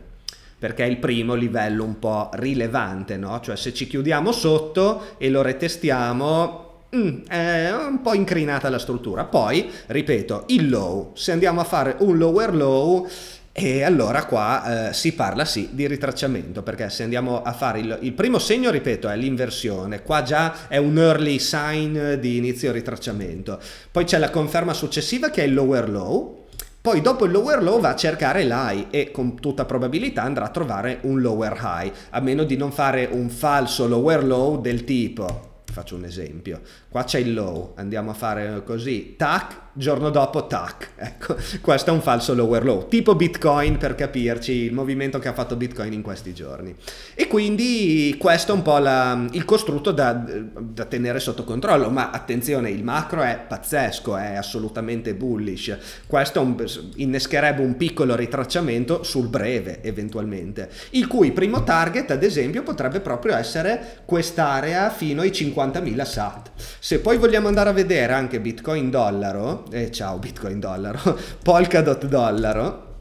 perché è il primo livello un po' rilevante, no? Cioè se ci chiudiamo sotto e lo retestiamo, mm, è un po' incrinata la struttura. Poi, ripeto, il low. Se andiamo a fare un lower low, e allora qua eh, si parla sì di ritracciamento, perché se andiamo a fare il, il primo segno, ripeto, è l'inversione, qua già è un early sign di inizio ritracciamento, poi c'è la conferma successiva che è il lower low, poi dopo il lower low va a cercare l'high e con tutta probabilità andrà a trovare un lower high, a meno di non fare un falso lower low del tipo, faccio un esempio, qua c'è il low, andiamo a fare così, tac, giorno dopo tac. Ecco, questo è un falso lower low, tipo Bitcoin per capirci, il movimento che ha fatto Bitcoin in questi giorni. E quindi questo è un po' la, il costrutto da, da, tenere sotto controllo, ma attenzione, il macro è pazzesco, è assolutamente bullish. Questo un, innescherebbe un piccolo ritracciamento sul breve eventualmente, il cui primo target ad esempio potrebbe proprio essere quest'area fino ai 50.000 SAT. Se poi vogliamo andare a vedere anche Bitcoin dollaro, eh, ciao Bitcoin dollaro, Polkadot dollaro,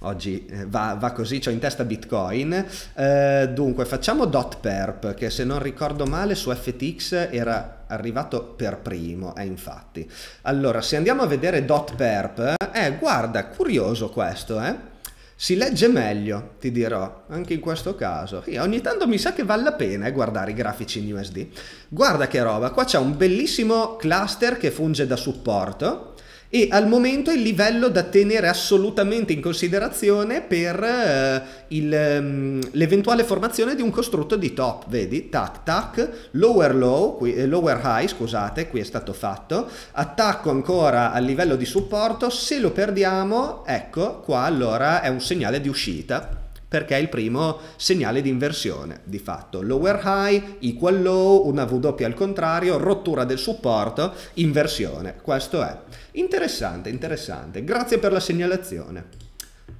oggi eh, va, va così, ho in testa Bitcoin. Eh, dunque, facciamo dot perp, che se non ricordo male su FTX era arrivato per primo, eh, infatti. Allora, se andiamo a vedere dot perp, eh, guarda, curioso questo, eh si legge meglio, ti dirò, anche in questo caso. E ogni tanto mi sa che vale la pena eh, guardare i grafici in USD. Guarda che roba, qua c'è un bellissimo cluster che funge da supporto, e al momento è il livello da tenere assolutamente in considerazione per eh, il, um, l'eventuale formazione di un costrutto di top, vedi? Tac tac, lower low, qui, eh, lower high, scusate, qui è stato fatto, attacco ancora al livello di supporto, se lo perdiamo, ecco qua allora è un segnale di uscita perché è il primo segnale di inversione di fatto. Lower high, equal low, una W al contrario, rottura del supporto, inversione. Questo è interessante, interessante. Grazie per la segnalazione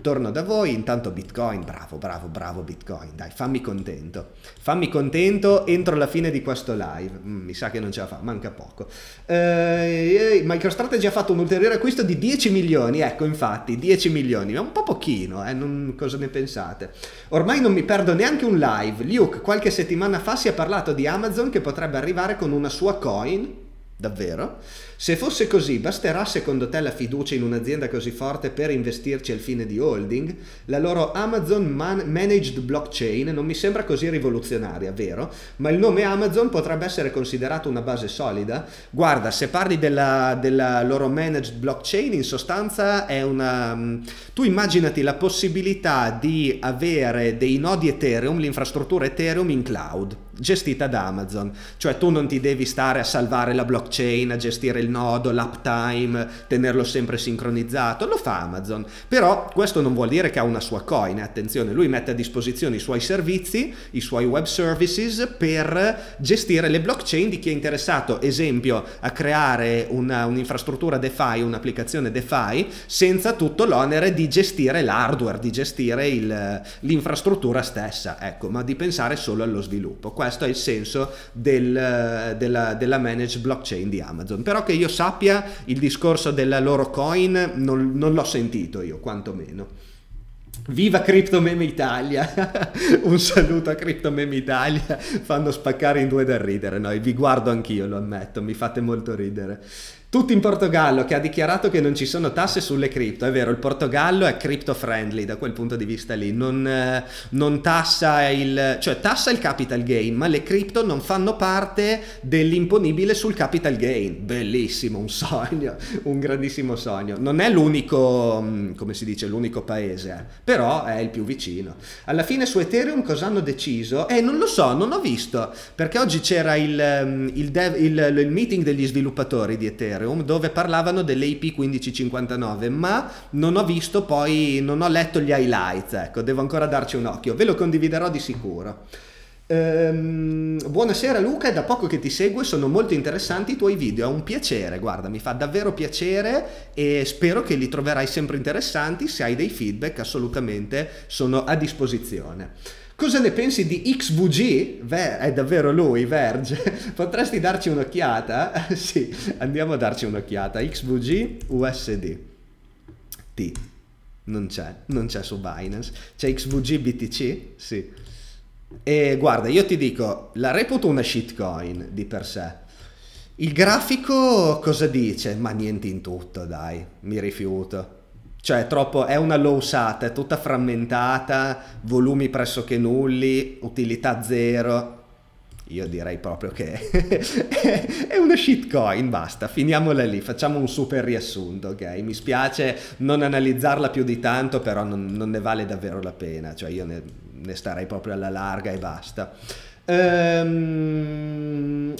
torno da voi, intanto Bitcoin, bravo, bravo, bravo Bitcoin, dai, fammi contento, fammi contento entro la fine di questo live, mm, mi sa che non ce la fa, manca poco. Eh, eh MicroStrategy ha fatto un ulteriore acquisto di 10 milioni, ecco infatti, 10 milioni, è un po' pochino, eh, non, cosa ne pensate? Ormai non mi perdo neanche un live, Luke qualche settimana fa si è parlato di Amazon che potrebbe arrivare con una sua coin, davvero? Se fosse così, basterà secondo te la fiducia in un'azienda così forte per investirci al fine di holding? La loro Amazon Man Managed Blockchain non mi sembra così rivoluzionaria, vero? Ma il nome Amazon potrebbe essere considerato una base solida? Guarda, se parli della, della loro Managed Blockchain, in sostanza è una... Mm, tu immaginati la possibilità di avere dei nodi Ethereum, l'infrastruttura Ethereum in cloud, gestita da Amazon. Cioè tu non ti devi stare a salvare la blockchain, a gestire il il nodo, l'uptime, tenerlo sempre sincronizzato, lo fa Amazon. Però questo non vuol dire che ha una sua coin, eh, attenzione, lui mette a disposizione i suoi servizi, i suoi web services per gestire le blockchain di chi è interessato, esempio, a creare una, un'infrastruttura DeFi, un'applicazione DeFi, senza tutto l'onere di gestire l'hardware, di gestire il, l'infrastruttura stessa, ecco, ma di pensare solo allo sviluppo. Questo è il senso del, della, della managed blockchain di Amazon. Però che io sappia il discorso della loro coin non, non l'ho sentito io quantomeno. Viva CryptoMeme Italia! un saluto a CryptoMeme Italia, fanno spaccare in due da ridere, no? vi guardo anch'io, lo ammetto, mi fate molto ridere tutti in Portogallo che ha dichiarato che non ci sono tasse sulle cripto. È vero, il Portogallo è crypto friendly da quel punto di vista lì, non, eh, non tassa il cioè tassa il capital gain, ma le cripto non fanno parte dell'imponibile sul capital gain. Bellissimo, un sogno, un grandissimo sogno. Non è l'unico, mm, come si dice, l'unico paese, eh, però è il più vicino. Alla fine su Ethereum cosa hanno deciso? Eh, non lo so, non ho visto, perché oggi c'era il, mm, il, dev, il, il meeting degli sviluppatori di Ethereum Librarium dove parlavano delle 1559, ma non ho visto poi, non ho letto gli highlights, ecco, devo ancora darci un occhio, ve lo condividerò di sicuro. Ehm, buonasera Luca, è da poco che ti seguo e sono molto interessanti i tuoi video, è un piacere, guarda, mi fa davvero piacere e spero che li troverai sempre interessanti, se hai dei feedback assolutamente sono a disposizione. Cosa ne pensi di XVG? Beh, è davvero lui, Verge. Potresti darci un'occhiata? sì, andiamo a darci un'occhiata. XVG USD. T. Non c'è, non c'è su Binance. C'è XVG BTC? Sì. E guarda, io ti dico, la reputo una shitcoin di per sé. Il grafico cosa dice? Ma niente in tutto, dai, mi rifiuto. Cioè, troppo, è una low SAT, è tutta frammentata, volumi pressoché nulli, utilità zero. Io direi proprio che è una shitcoin, basta, finiamola lì, facciamo un super riassunto, ok? Mi spiace non analizzarla più di tanto, però non, non ne vale davvero la pena, cioè io ne, ne starei proprio alla larga e basta. Ehm...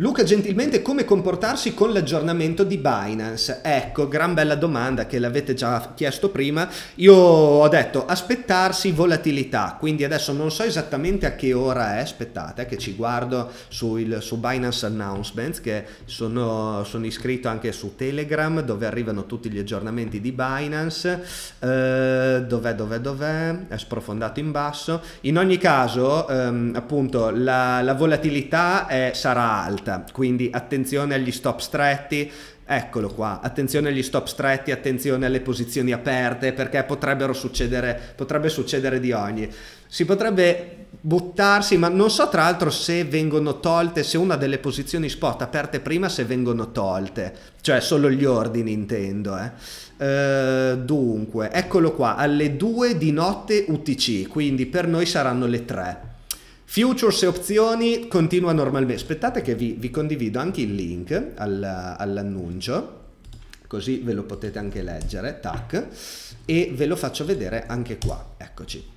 Luca gentilmente come comportarsi con l'aggiornamento di Binance? Ecco, gran bella domanda che l'avete già chiesto prima. Io ho detto aspettarsi volatilità, quindi adesso non so esattamente a che ora è, aspettate che ci guardo sul, su Binance Announcements che sono, sono, iscritto anche su Telegram dove arrivano tutti gli aggiornamenti di Binance. Eh, dov'è, dov'è, dov'è? È sprofondato in basso. In ogni caso, ehm, appunto, la, la volatilità è, sarà alta vita, quindi attenzione agli stop stretti, Eccolo qua, attenzione agli stop stretti, attenzione alle posizioni aperte perché potrebbero succedere, potrebbe succedere di ogni. Si potrebbe buttarsi, ma non so tra l'altro se vengono tolte, se una delle posizioni spot aperte prima, se vengono tolte, cioè solo gli ordini intendo. Eh. Uh, dunque, eccolo qua, alle 2 di notte UTC, quindi per noi saranno le 3. Futures e opzioni continua normalmente. Aspettate che vi, vi condivido anche il link al, all'annuncio, così ve lo potete anche leggere, tac, e ve lo faccio vedere anche qua. Eccoci.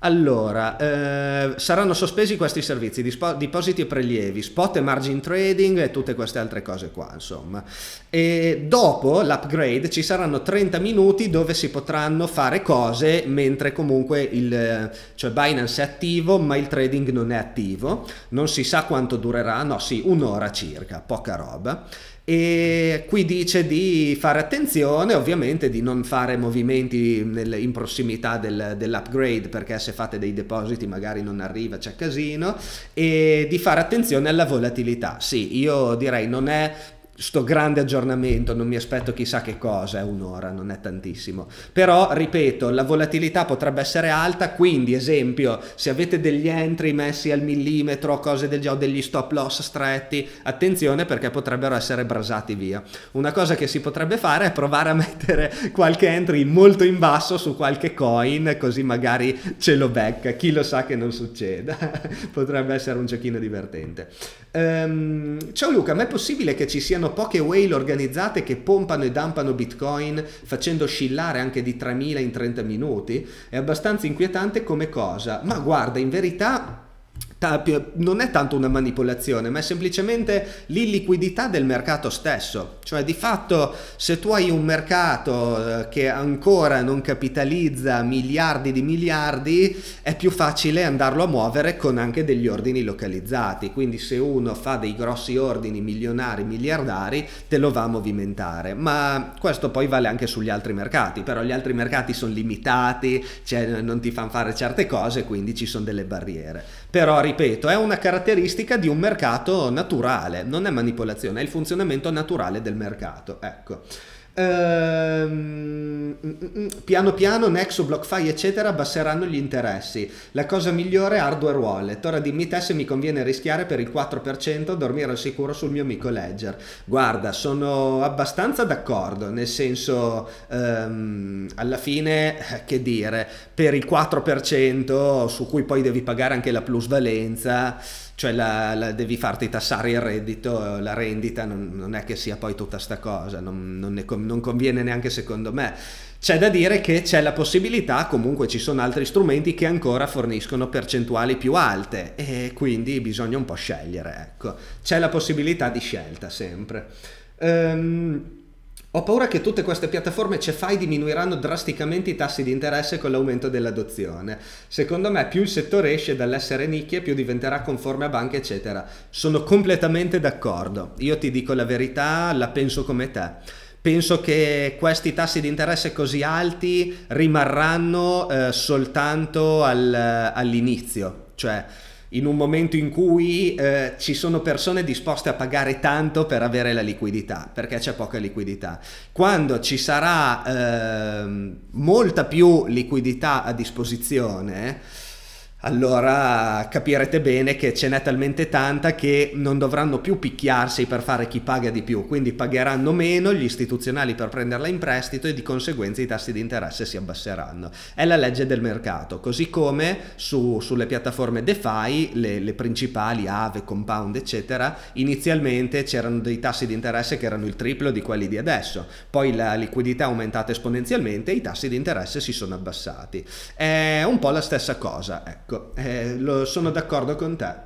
Allora, eh, saranno sospesi questi servizi, depositi e prelievi, spot e margin trading e tutte queste altre cose qua, insomma. E dopo l'upgrade ci saranno 30 minuti dove si potranno fare cose mentre comunque il, cioè Binance è attivo ma il trading non è attivo. Non si sa quanto durerà, no sì, un'ora circa, poca roba. E qui dice di fare attenzione, ovviamente, di non fare movimenti nel, in prossimità del, dell'upgrade, perché se fate dei depositi magari non arriva, c'è casino, e di fare attenzione alla volatilità. Sì, io direi non è sto grande aggiornamento, non mi aspetto chissà che cosa, è un'ora, non è tantissimo. Però, ripeto, la volatilità potrebbe essere alta, quindi esempio, se avete degli entry messi al millimetro, cose del genere, degli stop loss stretti, attenzione perché potrebbero essere brasati via. Una cosa che si potrebbe fare è provare a mettere qualche entry molto in basso su qualche coin, così magari ce lo becca, chi lo sa che non succeda, potrebbe essere un giochino divertente. Um, ciao Luca, ma è possibile che ci siano sono poche whale organizzate che pompano e dampano bitcoin facendo oscillare anche di 3.000 in 30 minuti, è abbastanza inquietante come cosa. Ma guarda, in verità non è tanto una manipolazione, ma è semplicemente l'illiquidità del mercato stesso. Cioè, di fatto, se tu hai un mercato eh, che ancora non capitalizza miliardi di miliardi, è più facile andarlo a muovere con anche degli ordini localizzati. Quindi, se uno fa dei grossi ordini milionari, miliardari, te lo va a movimentare. Ma questo poi vale anche sugli altri mercati. Però gli altri mercati sono limitati, cioè non ti fanno fare certe cose, quindi ci sono delle barriere però, ripeto, è una caratteristica di un mercato naturale, non è manipolazione, è il funzionamento naturale del mercato. Ecco. Ehm, mm, mm, mm, piano piano Nexo, BlockFi eccetera abbasseranno gli interessi la cosa migliore è hardware wallet ora dimmi te se mi conviene rischiare per il 4% dormire al sicuro sul mio amico Ledger guarda sono abbastanza d'accordo nel senso ehm, alla fine eh, che dire per il 4% su cui poi devi pagare anche la plusvalenza cioè la, la devi farti tassare il reddito, la rendita non, non è che sia poi tutta sta cosa, non, non, ne, non conviene neanche secondo me. C'è da dire che c'è la possibilità, comunque ci sono altri strumenti che ancora forniscono percentuali più alte e quindi bisogna un po' scegliere, ecco. C'è la possibilità di scelta sempre. Ehm, ho paura che tutte queste piattaforme CeFi diminuiranno drasticamente i tassi di interesse con l'aumento dell'adozione. Secondo me più il settore esce dall'essere nicchia più diventerà conforme a banche eccetera. Sono completamente d'accordo. Io ti dico la verità, la penso come te. Penso che questi tassi di interesse così alti rimarranno eh, soltanto al, eh, all'inizio, cioè in un momento in cui eh, ci sono persone disposte a pagare tanto per avere la liquidità, perché c'è poca liquidità. Quando ci sarà eh, molta più liquidità a disposizione, allora capirete bene che ce n'è talmente tanta che non dovranno più picchiarsi per fare chi paga di più, quindi pagheranno meno gli istituzionali per prenderla in prestito e di conseguenza i tassi di interesse si abbasseranno. È la legge del mercato, così come su, sulle piattaforme DeFi, le, le principali, Ave, Compound, eccetera, inizialmente c'erano dei tassi di interesse che erano il triplo di quelli di adesso, poi la liquidità è aumentata esponenzialmente e i tassi di interesse si sono abbassati. È un po' la stessa cosa, ecco. Marco, ecco, eh, lo, sono d'accordo con te.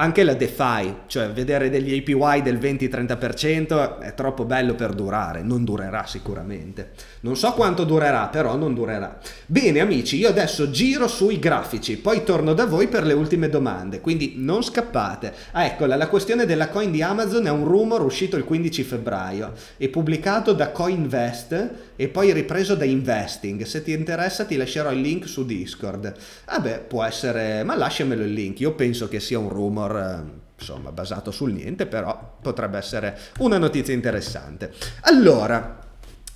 Anche la DeFi, cioè vedere degli APY del 20-30% è troppo bello per durare, non durerà sicuramente. Non so quanto durerà, però non durerà. Bene amici, io adesso giro sui grafici, poi torno da voi per le ultime domande, quindi non scappate. Ah, eccola, la questione della coin di Amazon è un rumor uscito il 15 febbraio e pubblicato da CoinVest e poi ripreso da investing. Se ti interessa ti lascerò il link su Discord. Vabbè, ah può essere, ma lasciamelo il link. Io penso che sia un rumor eh, insomma, basato sul niente, però potrebbe essere una notizia interessante. Allora,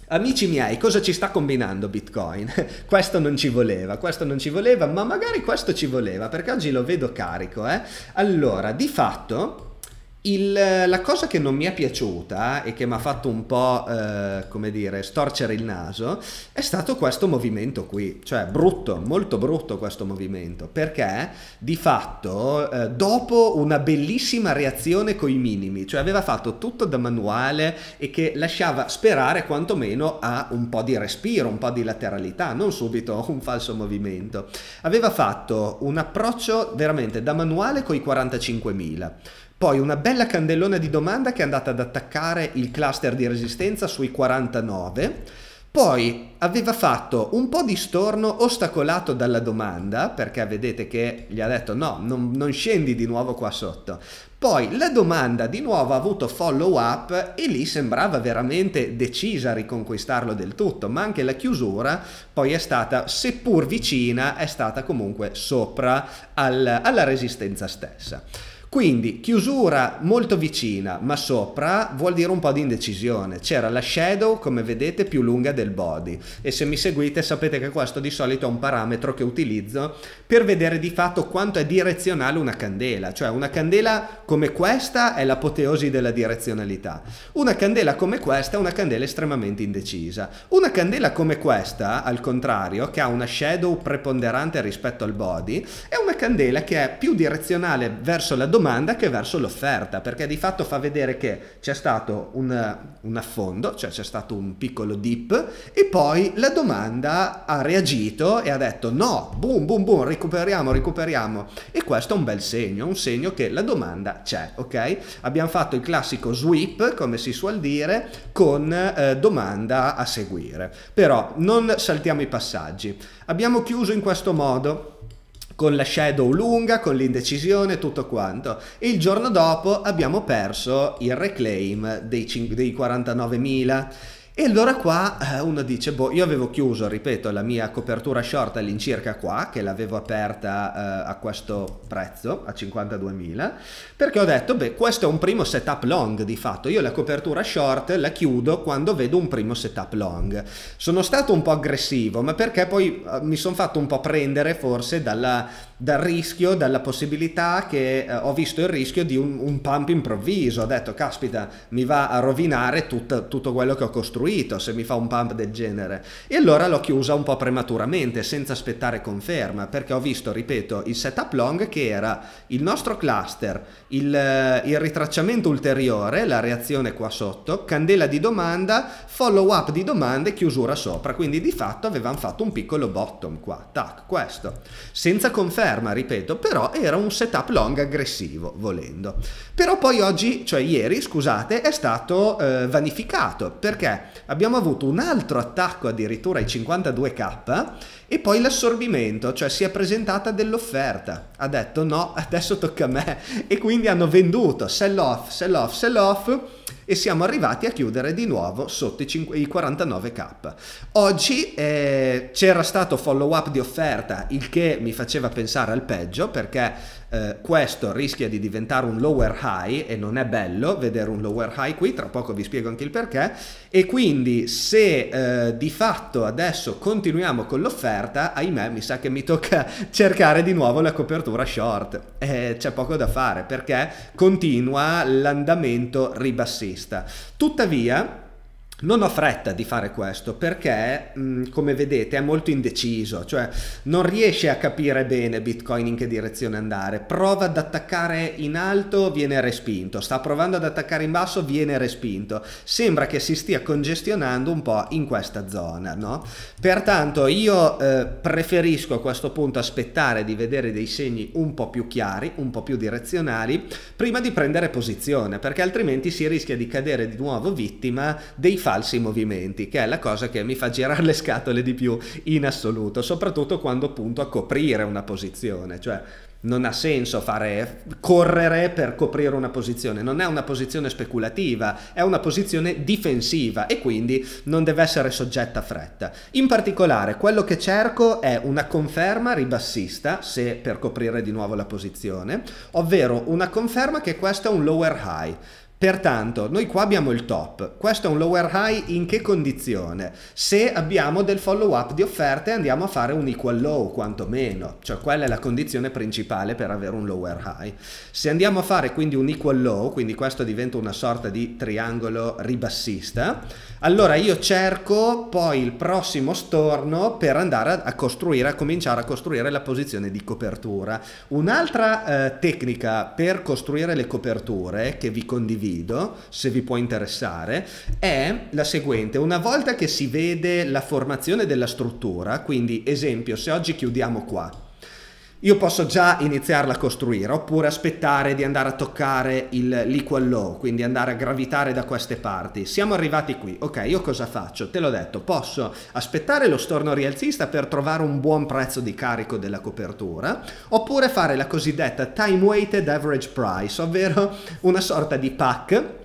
Amici miei, cosa ci sta combinando Bitcoin? questo non ci voleva, questo non ci voleva, ma magari questo ci voleva, perché oggi lo vedo carico, eh? Allora, di fatto il, la cosa che non mi è piaciuta e che mi ha fatto un po', eh, come dire, storcere il naso è stato questo movimento qui, cioè brutto, molto brutto questo movimento, perché di fatto eh, dopo una bellissima reazione coi minimi, cioè aveva fatto tutto da manuale e che lasciava sperare quantomeno a un po' di respiro, un po' di lateralità, non subito un falso movimento. Aveva fatto un approccio veramente da manuale coi 45.000 poi una bella candellona di domanda che è andata ad attaccare il cluster di resistenza sui 49. Poi aveva fatto un po' di storno ostacolato dalla domanda, perché vedete che gli ha detto no, non, non scendi di nuovo qua sotto. Poi la domanda di nuovo ha avuto follow up e lì sembrava veramente decisa a riconquistarlo del tutto, ma anche la chiusura poi è stata, seppur vicina, è stata comunque sopra al, alla resistenza stessa. Quindi chiusura molto vicina ma sopra vuol dire un po' di indecisione. C'era la shadow come vedete più lunga del body e se mi seguite sapete che questo di solito è un parametro che utilizzo per vedere di fatto quanto è direzionale una candela. Cioè una candela come questa è l'apoteosi della direzionalità. Una candela come questa è una candela estremamente indecisa. Una candela come questa al contrario che ha una shadow preponderante rispetto al body è una candela che è più direzionale verso la domenica domanda che verso l'offerta, perché di fatto fa vedere che c'è stato un, un affondo, cioè c'è stato un piccolo dip e poi la domanda ha reagito e ha detto no, boom, boom, boom, recuperiamo, recuperiamo. E questo è un bel segno, un segno che la domanda c'è, ok? Abbiamo fatto il classico sweep, come si suol dire, con eh, domanda a seguire. Però non saltiamo i passaggi. Abbiamo chiuso in questo modo con la shadow lunga, con l'indecisione, tutto quanto. E il giorno dopo abbiamo perso il reclaim dei, dei 49.000. E allora qua eh, uno dice, boh, io avevo chiuso, ripeto, la mia copertura short all'incirca qua, che l'avevo aperta eh, a questo prezzo, a 52.000, perché ho detto, beh, questo è un primo setup long di fatto, io la copertura short la chiudo quando vedo un primo setup long. Sono stato un po' aggressivo, ma perché poi eh, mi sono fatto un po' prendere forse dalla dal rischio, dalla possibilità che eh, ho visto il rischio di un, un, pump improvviso, ho detto caspita mi va a rovinare tut, tutto quello che ho costruito se mi fa un pump del genere e allora l'ho chiusa un po' prematuramente senza aspettare conferma perché ho visto, ripeto, il setup long che era il nostro cluster, il, eh, il ritracciamento ulteriore, la reazione qua sotto, candela di domanda, follow up di domande e chiusura sopra, quindi di fatto avevamo fatto un piccolo bottom qua, tac, questo, senza conferma ferma, ripeto, però era un setup long aggressivo, volendo. Però poi oggi, cioè ieri, scusate, è stato eh, vanificato perché abbiamo avuto un altro attacco addirittura ai 52k e poi l'assorbimento, cioè si è presentata dell'offerta, ha detto no, adesso tocca a me e quindi hanno venduto sell off, sell off, sell off e siamo arrivati a chiudere di nuovo sotto i, 5, i 49k. Oggi eh, c'era stato follow up di offerta, il che mi faceva pensare al peggio perché eh, questo rischia di diventare un lower high e non è bello vedere un lower high qui, tra poco vi spiego anche il perché, e quindi se eh, di fatto adesso continuiamo con l'offerta, ahimè mi sa che mi tocca cercare di nuovo la copertura short, eh, c'è poco da fare perché continua l'andamento ribassista. Tuttavia, non ho fretta di fare questo perché, mm, come vedete, è molto indeciso, cioè non riesce a capire bene Bitcoin in che direzione andare. Prova ad attaccare in alto, viene respinto, sta provando ad attaccare in basso, viene respinto. Sembra che si stia congestionando un po' in questa zona, no? Pertanto io eh, preferisco a questo punto aspettare di vedere dei segni un po' più chiari, un po' più direzionali, prima di prendere posizione, perché altrimenti si rischia di cadere di nuovo vittima dei fatti falsi movimenti, che è la cosa che mi fa girare le scatole di più in assoluto, soprattutto quando punto a coprire una posizione, cioè non ha senso fare correre per coprire una posizione, non è una posizione speculativa, è una posizione difensiva e quindi non deve essere soggetta a fretta. In particolare, quello che cerco è una conferma ribassista, se per coprire di nuovo la posizione, ovvero una conferma che questo è un lower high. Pertanto, noi qua abbiamo il top, questo è un lower high in che condizione? Se abbiamo del follow up di offerte andiamo a fare un equal low quantomeno, cioè quella è la condizione principale per avere un lower high. Se andiamo a fare quindi un equal low, quindi questo diventa una sorta di triangolo ribassista, allora io cerco poi il prossimo storno per andare a, costruire, a cominciare a costruire la posizione di copertura. Un'altra eh, tecnica per costruire le coperture che vi condivido, se vi può interessare, è la seguente. Una volta che si vede la formazione della struttura, quindi esempio, se oggi chiudiamo qua, io posso già iniziarla a costruire oppure aspettare di andare a toccare il liquid low, quindi andare a gravitare da queste parti. Siamo arrivati qui, ok, io cosa faccio? Te l'ho detto, posso aspettare lo storno rialzista per trovare un buon prezzo di carico della copertura oppure fare la cosiddetta time weighted average price, ovvero una sorta di pack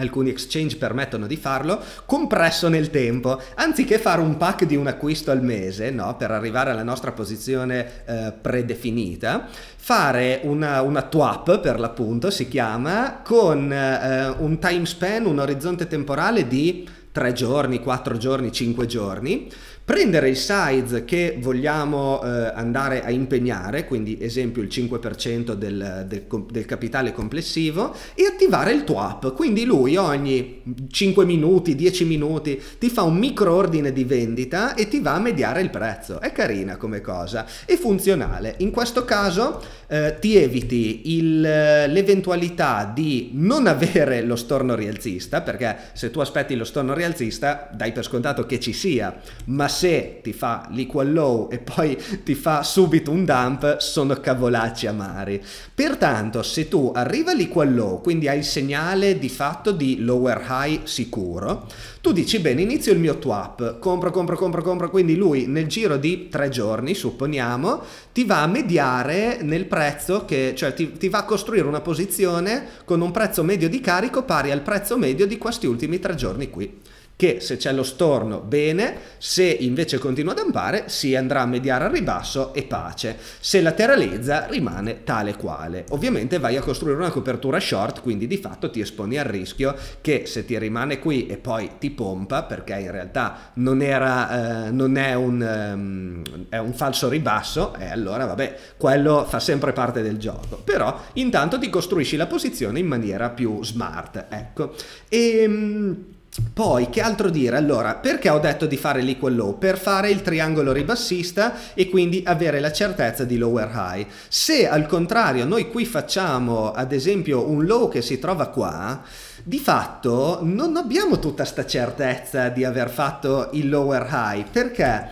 alcuni exchange permettono di farlo, compresso nel tempo. Anziché fare un pack di un acquisto al mese, no, per arrivare alla nostra posizione eh, predefinita, fare una, una TWAP per l'appunto, si chiama, con eh, un time span, un orizzonte temporale di 3 giorni, 4 giorni, 5 giorni, prendere il size che vogliamo eh, andare a impegnare, quindi esempio il 5% del, del, del, capitale complessivo, e attivare il TWAP. Quindi lui ogni 5 minuti, 10 minuti ti fa un micro ordine di vendita e ti va a mediare il prezzo. È carina come cosa è funzionale. In questo caso eh, ti eviti il, l'eventualità di non avere lo storno rialzista, perché se tu aspetti lo storno rialzista dai per scontato che ci sia, ma se ti fa l'equal low e poi ti fa subito un dump, sono cavolacci amari. Pertanto, se tu arriva l'equal low, quindi hai il segnale di fatto di lower high sicuro, tu dici bene, inizio il mio twap, compro, compro, compro, compro, quindi lui nel giro di tre giorni, supponiamo, ti va a mediare nel prezzo che, cioè ti, ti va a costruire una posizione con un prezzo medio di carico pari al prezzo medio di questi ultimi tre giorni qui che se c'è lo storno bene, se invece continua ad ampare si andrà a mediare al ribasso e pace, se lateralizza rimane tale quale. Ovviamente vai a costruire una copertura short, quindi di fatto ti esponi al rischio che se ti rimane qui e poi ti pompa, perché in realtà non, era, eh, non è, un, um, è un falso ribasso, e eh, allora vabbè, quello fa sempre parte del gioco. Però intanto ti costruisci la posizione in maniera più smart, ecco. E, ehm, poi, che altro dire? Allora, perché ho detto di fare l'equal low? Per fare il triangolo ribassista e quindi avere la certezza di lower high. Se al contrario noi qui facciamo, ad esempio, un low che si trova qua, di fatto non abbiamo tutta sta certezza di aver fatto il lower high. Perché?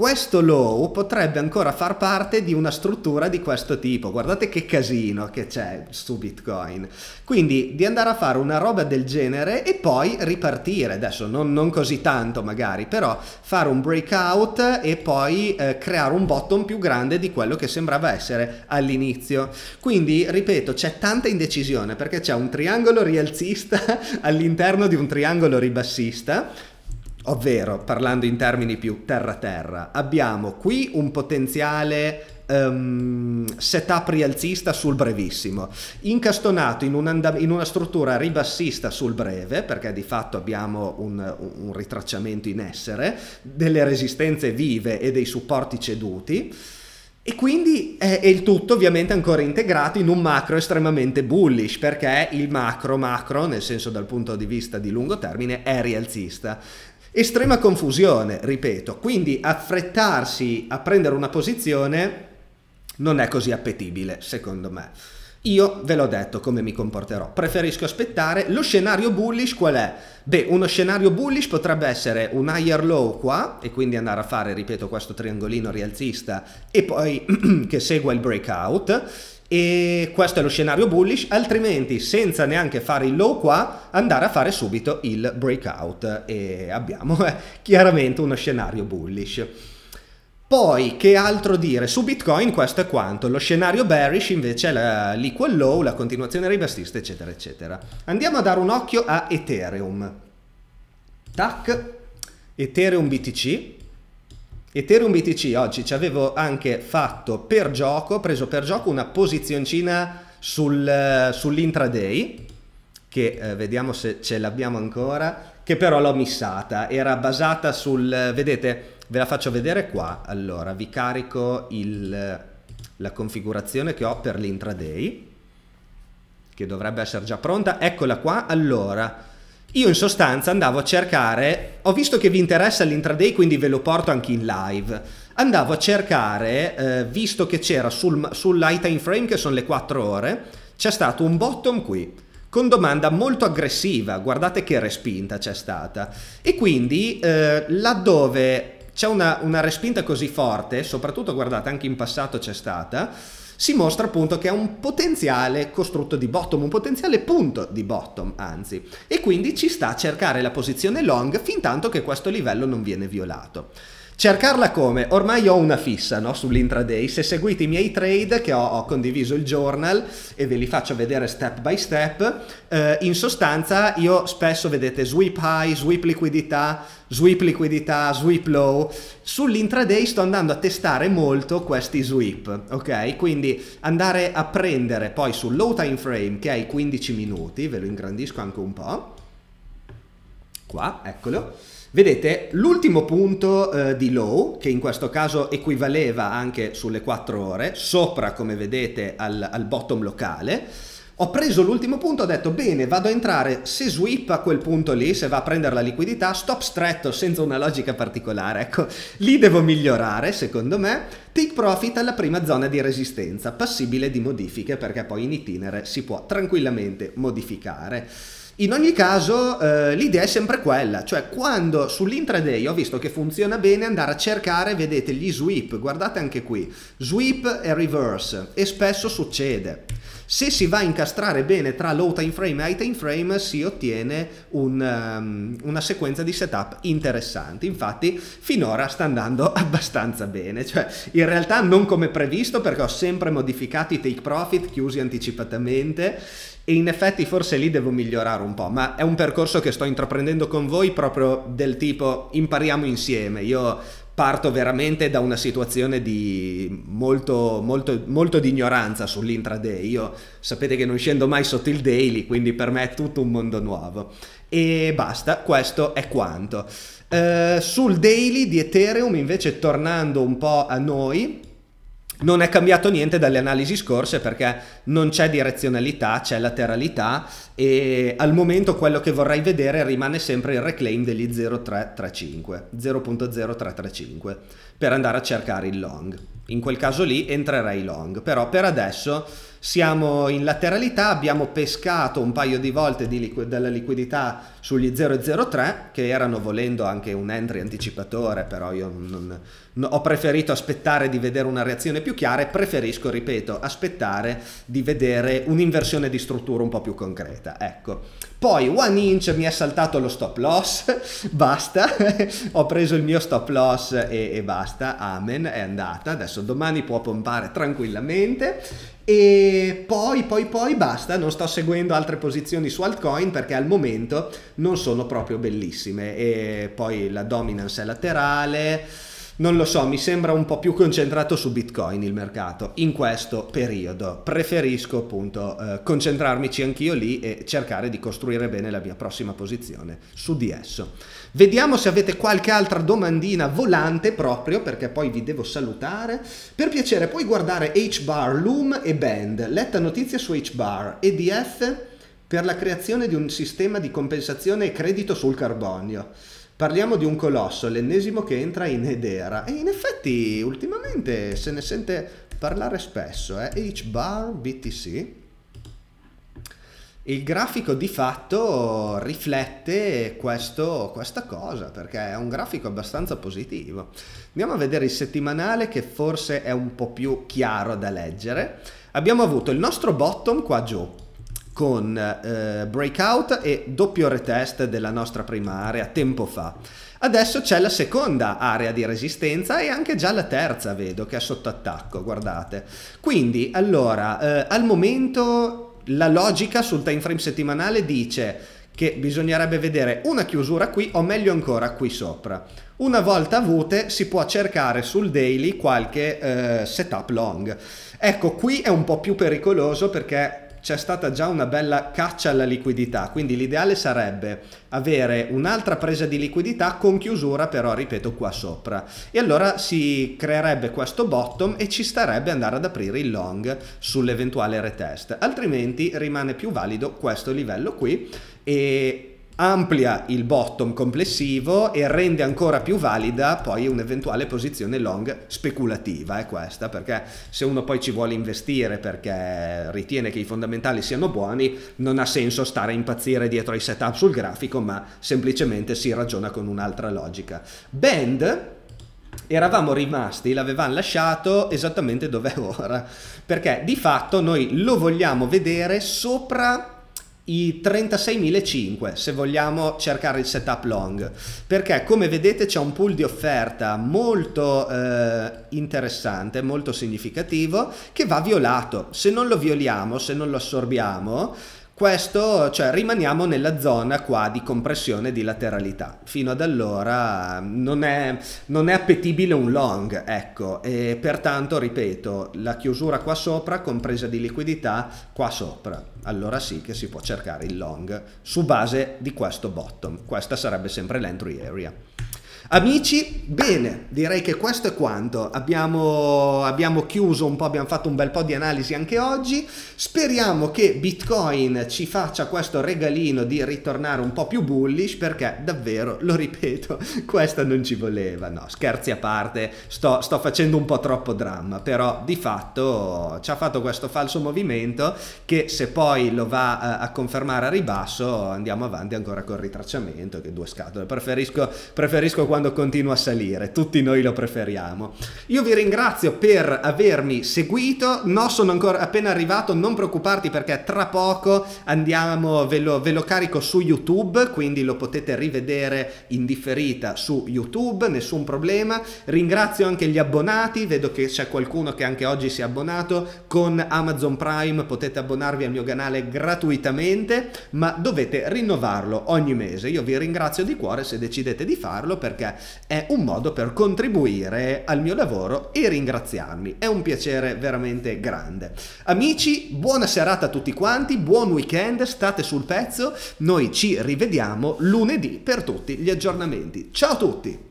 questo low potrebbe ancora far parte di una struttura di questo tipo. Guardate che casino che c'è su Bitcoin. Quindi di andare a fare una roba del genere e poi ripartire. Adesso non, non così tanto magari, però fare un breakout e poi eh, creare un bottom più grande di quello che sembrava essere all'inizio. Quindi, ripeto, c'è tanta indecisione perché c'è un triangolo rialzista all'interno di un triangolo ribassista Ovvero, parlando in termini più terra-terra, abbiamo qui un potenziale um, setup rialzista sul brevissimo, incastonato in, un in, una struttura ribassista sul breve, perché di fatto abbiamo un, un, ritracciamento in essere, delle resistenze vive e dei supporti ceduti. E quindi è, è il tutto ovviamente ancora integrato in un macro estremamente bullish, perché il macro macro, nel senso dal punto di vista di lungo termine, è rialzista. Estrema confusione, ripeto, quindi affrettarsi a prendere una posizione non è così appetibile, secondo me. Io ve l'ho detto come mi comporterò, preferisco aspettare. Lo scenario bullish qual è? Beh, uno scenario bullish potrebbe essere un higher low qua e quindi andare a fare, ripeto, questo triangolino rialzista e poi che segua il breakout e questo è lo scenario bullish, altrimenti senza neanche fare il low qua, andare a fare subito il breakout e abbiamo eh, chiaramente uno scenario bullish. Poi, che altro dire? Su Bitcoin questo è quanto, lo scenario bearish invece è l'equal low, la continuazione ribassista, eccetera, eccetera. Andiamo a dare un occhio a Ethereum. Tac, Ethereum BTC. Ethereum BTC oggi ci avevo anche fatto per gioco, preso per gioco una posizioncina sul, eh, sull'intraday, che eh, vediamo se ce l'abbiamo ancora, che però l'ho missata, era basata sul, eh, vedete, ve la faccio vedere qua, allora vi carico il, eh, la configurazione che ho per l'intraday, che dovrebbe essere già pronta, eccola qua, allora io in sostanza andavo a cercare, ho visto che vi interessa l'intraday quindi ve lo porto anche in live, andavo a cercare, eh, visto che c'era sul, sull'high time frame che sono le 4 ore, c'è stato un bottom qui con domanda molto aggressiva, guardate che respinta c'è stata. E quindi eh, laddove c'è una, una respinta così forte, soprattutto guardate anche in passato c'è stata, si mostra appunto che è un potenziale costrutto di bottom, un potenziale punto di bottom anzi, e quindi ci sta a cercare la posizione long fin tanto che questo livello non viene violato. Cercarla come? Ormai ho una fissa no? sull'intraday, se seguite i miei trade che ho, ho, condiviso il journal e ve li faccio vedere step by step, eh, in sostanza io spesso vedete sweep high, sweep liquidità, sweep liquidità, sweep low, sull'intraday sto andando a testare molto questi sweep, ok? Quindi andare a prendere poi sul low time frame che è i 15 minuti, ve lo ingrandisco anche un po', qua, eccolo, Vedete, l'ultimo punto eh, di low, che in questo caso equivaleva anche sulle 4 ore, sopra come vedete al, al bottom locale, ho preso l'ultimo punto, ho detto bene, vado a entrare se sweep a quel punto lì, se va a prendere la liquidità, stop stretto senza una logica particolare, ecco, lì devo migliorare secondo me, take profit alla prima zona di resistenza, passibile di modifiche perché poi in itinere si può tranquillamente modificare. In ogni caso eh, l'idea è sempre quella, cioè quando sull'intraday ho visto che funziona bene andare a cercare, vedete gli sweep, guardate anche qui, sweep e reverse e spesso succede. Se si va a incastrare bene tra low time frame e high time frame si ottiene un, um, una sequenza di setup interessante. Infatti finora sta andando abbastanza bene, cioè in realtà non come previsto perché ho sempre modificato i take profit chiusi anticipatamente e in effetti forse lì devo migliorare un po', ma è un percorso che sto intraprendendo con voi proprio del tipo impariamo insieme. Io parto veramente da una situazione di molto, molto, molto di ignoranza sull'intraday. Io sapete che non scendo mai sotto il daily, quindi per me è tutto un mondo nuovo. E basta, questo è quanto. Eh, sul daily di Ethereum, invece, tornando un po' a noi, non è cambiato niente dalle analisi scorse perché non c'è direzionalità, c'è lateralità e al momento quello che vorrei vedere rimane sempre il reclaim degli 0,335, 0.0335 per andare a cercare il long. In quel caso lì entrerei long, però per adesso siamo in lateralità, abbiamo pescato un paio di volte di liqu- della liquidità sugli 0,03 che erano volendo anche un entry anticipatore, però io non, no, ho preferito aspettare di vedere una reazione più chiara e preferisco, ripeto, aspettare di vedere un'inversione di struttura un po' più concreta. Ecco. Poi One Inch mi ha saltato lo stop loss, basta, ho preso il mio stop loss e, e basta, amen, è andata, adesso domani può pompare tranquillamente e poi poi poi basta non sto seguendo altre posizioni su altcoin perché al momento non sono proprio bellissime e poi la dominance è laterale non lo so, mi sembra un po' più concentrato su Bitcoin il mercato in questo periodo. Preferisco appunto eh, concentrarmici anch'io lì e cercare di costruire bene la mia prossima posizione su di esso. Vediamo se avete qualche altra domandina volante proprio perché poi vi devo salutare. Per piacere puoi guardare HBAR, Loom e Band. Letta notizia su HBAR, EDF per la creazione di un sistema di compensazione e credito sul carbonio. Parliamo di un colosso, l'ennesimo che entra in Edera e in effetti ultimamente se ne sente parlare spesso, eh? HBAR BTC. Il grafico di fatto riflette questo, questa cosa perché è un grafico abbastanza positivo. Andiamo a vedere il settimanale che forse è un po' più chiaro da leggere. Abbiamo avuto il nostro bottom qua giù, con eh, breakout e doppio retest della nostra prima area tempo fa. Adesso c'è la seconda area di resistenza e anche già la terza vedo che è sotto attacco, guardate. Quindi allora eh, al momento la logica sul time frame settimanale dice che bisognerebbe vedere una chiusura qui o meglio ancora qui sopra. Una volta avute si può cercare sul daily qualche eh, setup long. Ecco qui è un po' più pericoloso perché c'è stata già una bella caccia alla liquidità, quindi l'ideale sarebbe avere un'altra presa di liquidità con chiusura però, ripeto, qua sopra. E allora si creerebbe questo bottom e ci starebbe andare ad aprire il long sull'eventuale retest, altrimenti rimane più valido questo livello qui e amplia il bottom complessivo e rende ancora più valida poi un'eventuale posizione long speculativa, è questa, perché se uno poi ci vuole investire perché ritiene che i fondamentali siano buoni, non ha senso stare a impazzire dietro ai setup sul grafico, ma semplicemente si ragiona con un'altra logica. Band eravamo rimasti, l'avevamo lasciato esattamente dove è ora, perché di fatto noi lo vogliamo vedere sopra i 36.500 se vogliamo cercare il setup long perché come vedete c'è un pool di offerta molto eh, interessante molto significativo che va violato se non lo violiamo se non lo assorbiamo questo, cioè, rimaniamo nella zona qua di compressione di lateralità. Fino ad allora non è, non è appetibile un long, ecco, e pertanto, ripeto, la chiusura qua sopra, compresa di liquidità qua sopra. Allora sì che si può cercare il long su base di questo bottom. Questa sarebbe sempre l'entry area. Amici, bene, direi che questo è quanto. Abbiamo, abbiamo, chiuso un po', abbiamo fatto un bel po' di analisi anche oggi. Speriamo che Bitcoin ci faccia questo regalino di ritornare un po' più bullish perché davvero, lo ripeto, questa non ci voleva. No, scherzi a parte, sto, sto facendo un po' troppo dramma, però di fatto ci ha fatto questo falso movimento che se poi lo va eh, a confermare a ribasso andiamo avanti ancora col ritracciamento che due scatole. Preferisco, preferisco quando quando continua a salire, tutti noi lo preferiamo. Io vi ringrazio per avermi seguito, no sono ancora appena arrivato, non preoccuparti perché tra poco andiamo, ve lo, ve lo carico su YouTube, quindi lo potete rivedere in differita su YouTube, nessun problema. Ringrazio anche gli abbonati, vedo che c'è qualcuno che anche oggi si è abbonato, con Amazon Prime potete abbonarvi al mio canale gratuitamente, ma dovete rinnovarlo ogni mese. Io vi ringrazio di cuore se decidete di farlo perché è un modo per contribuire al mio lavoro e ringraziarmi. È un piacere veramente grande. Amici, buona serata a tutti quanti, buon weekend, state sul pezzo. Noi ci rivediamo lunedì per tutti gli aggiornamenti. Ciao a tutti!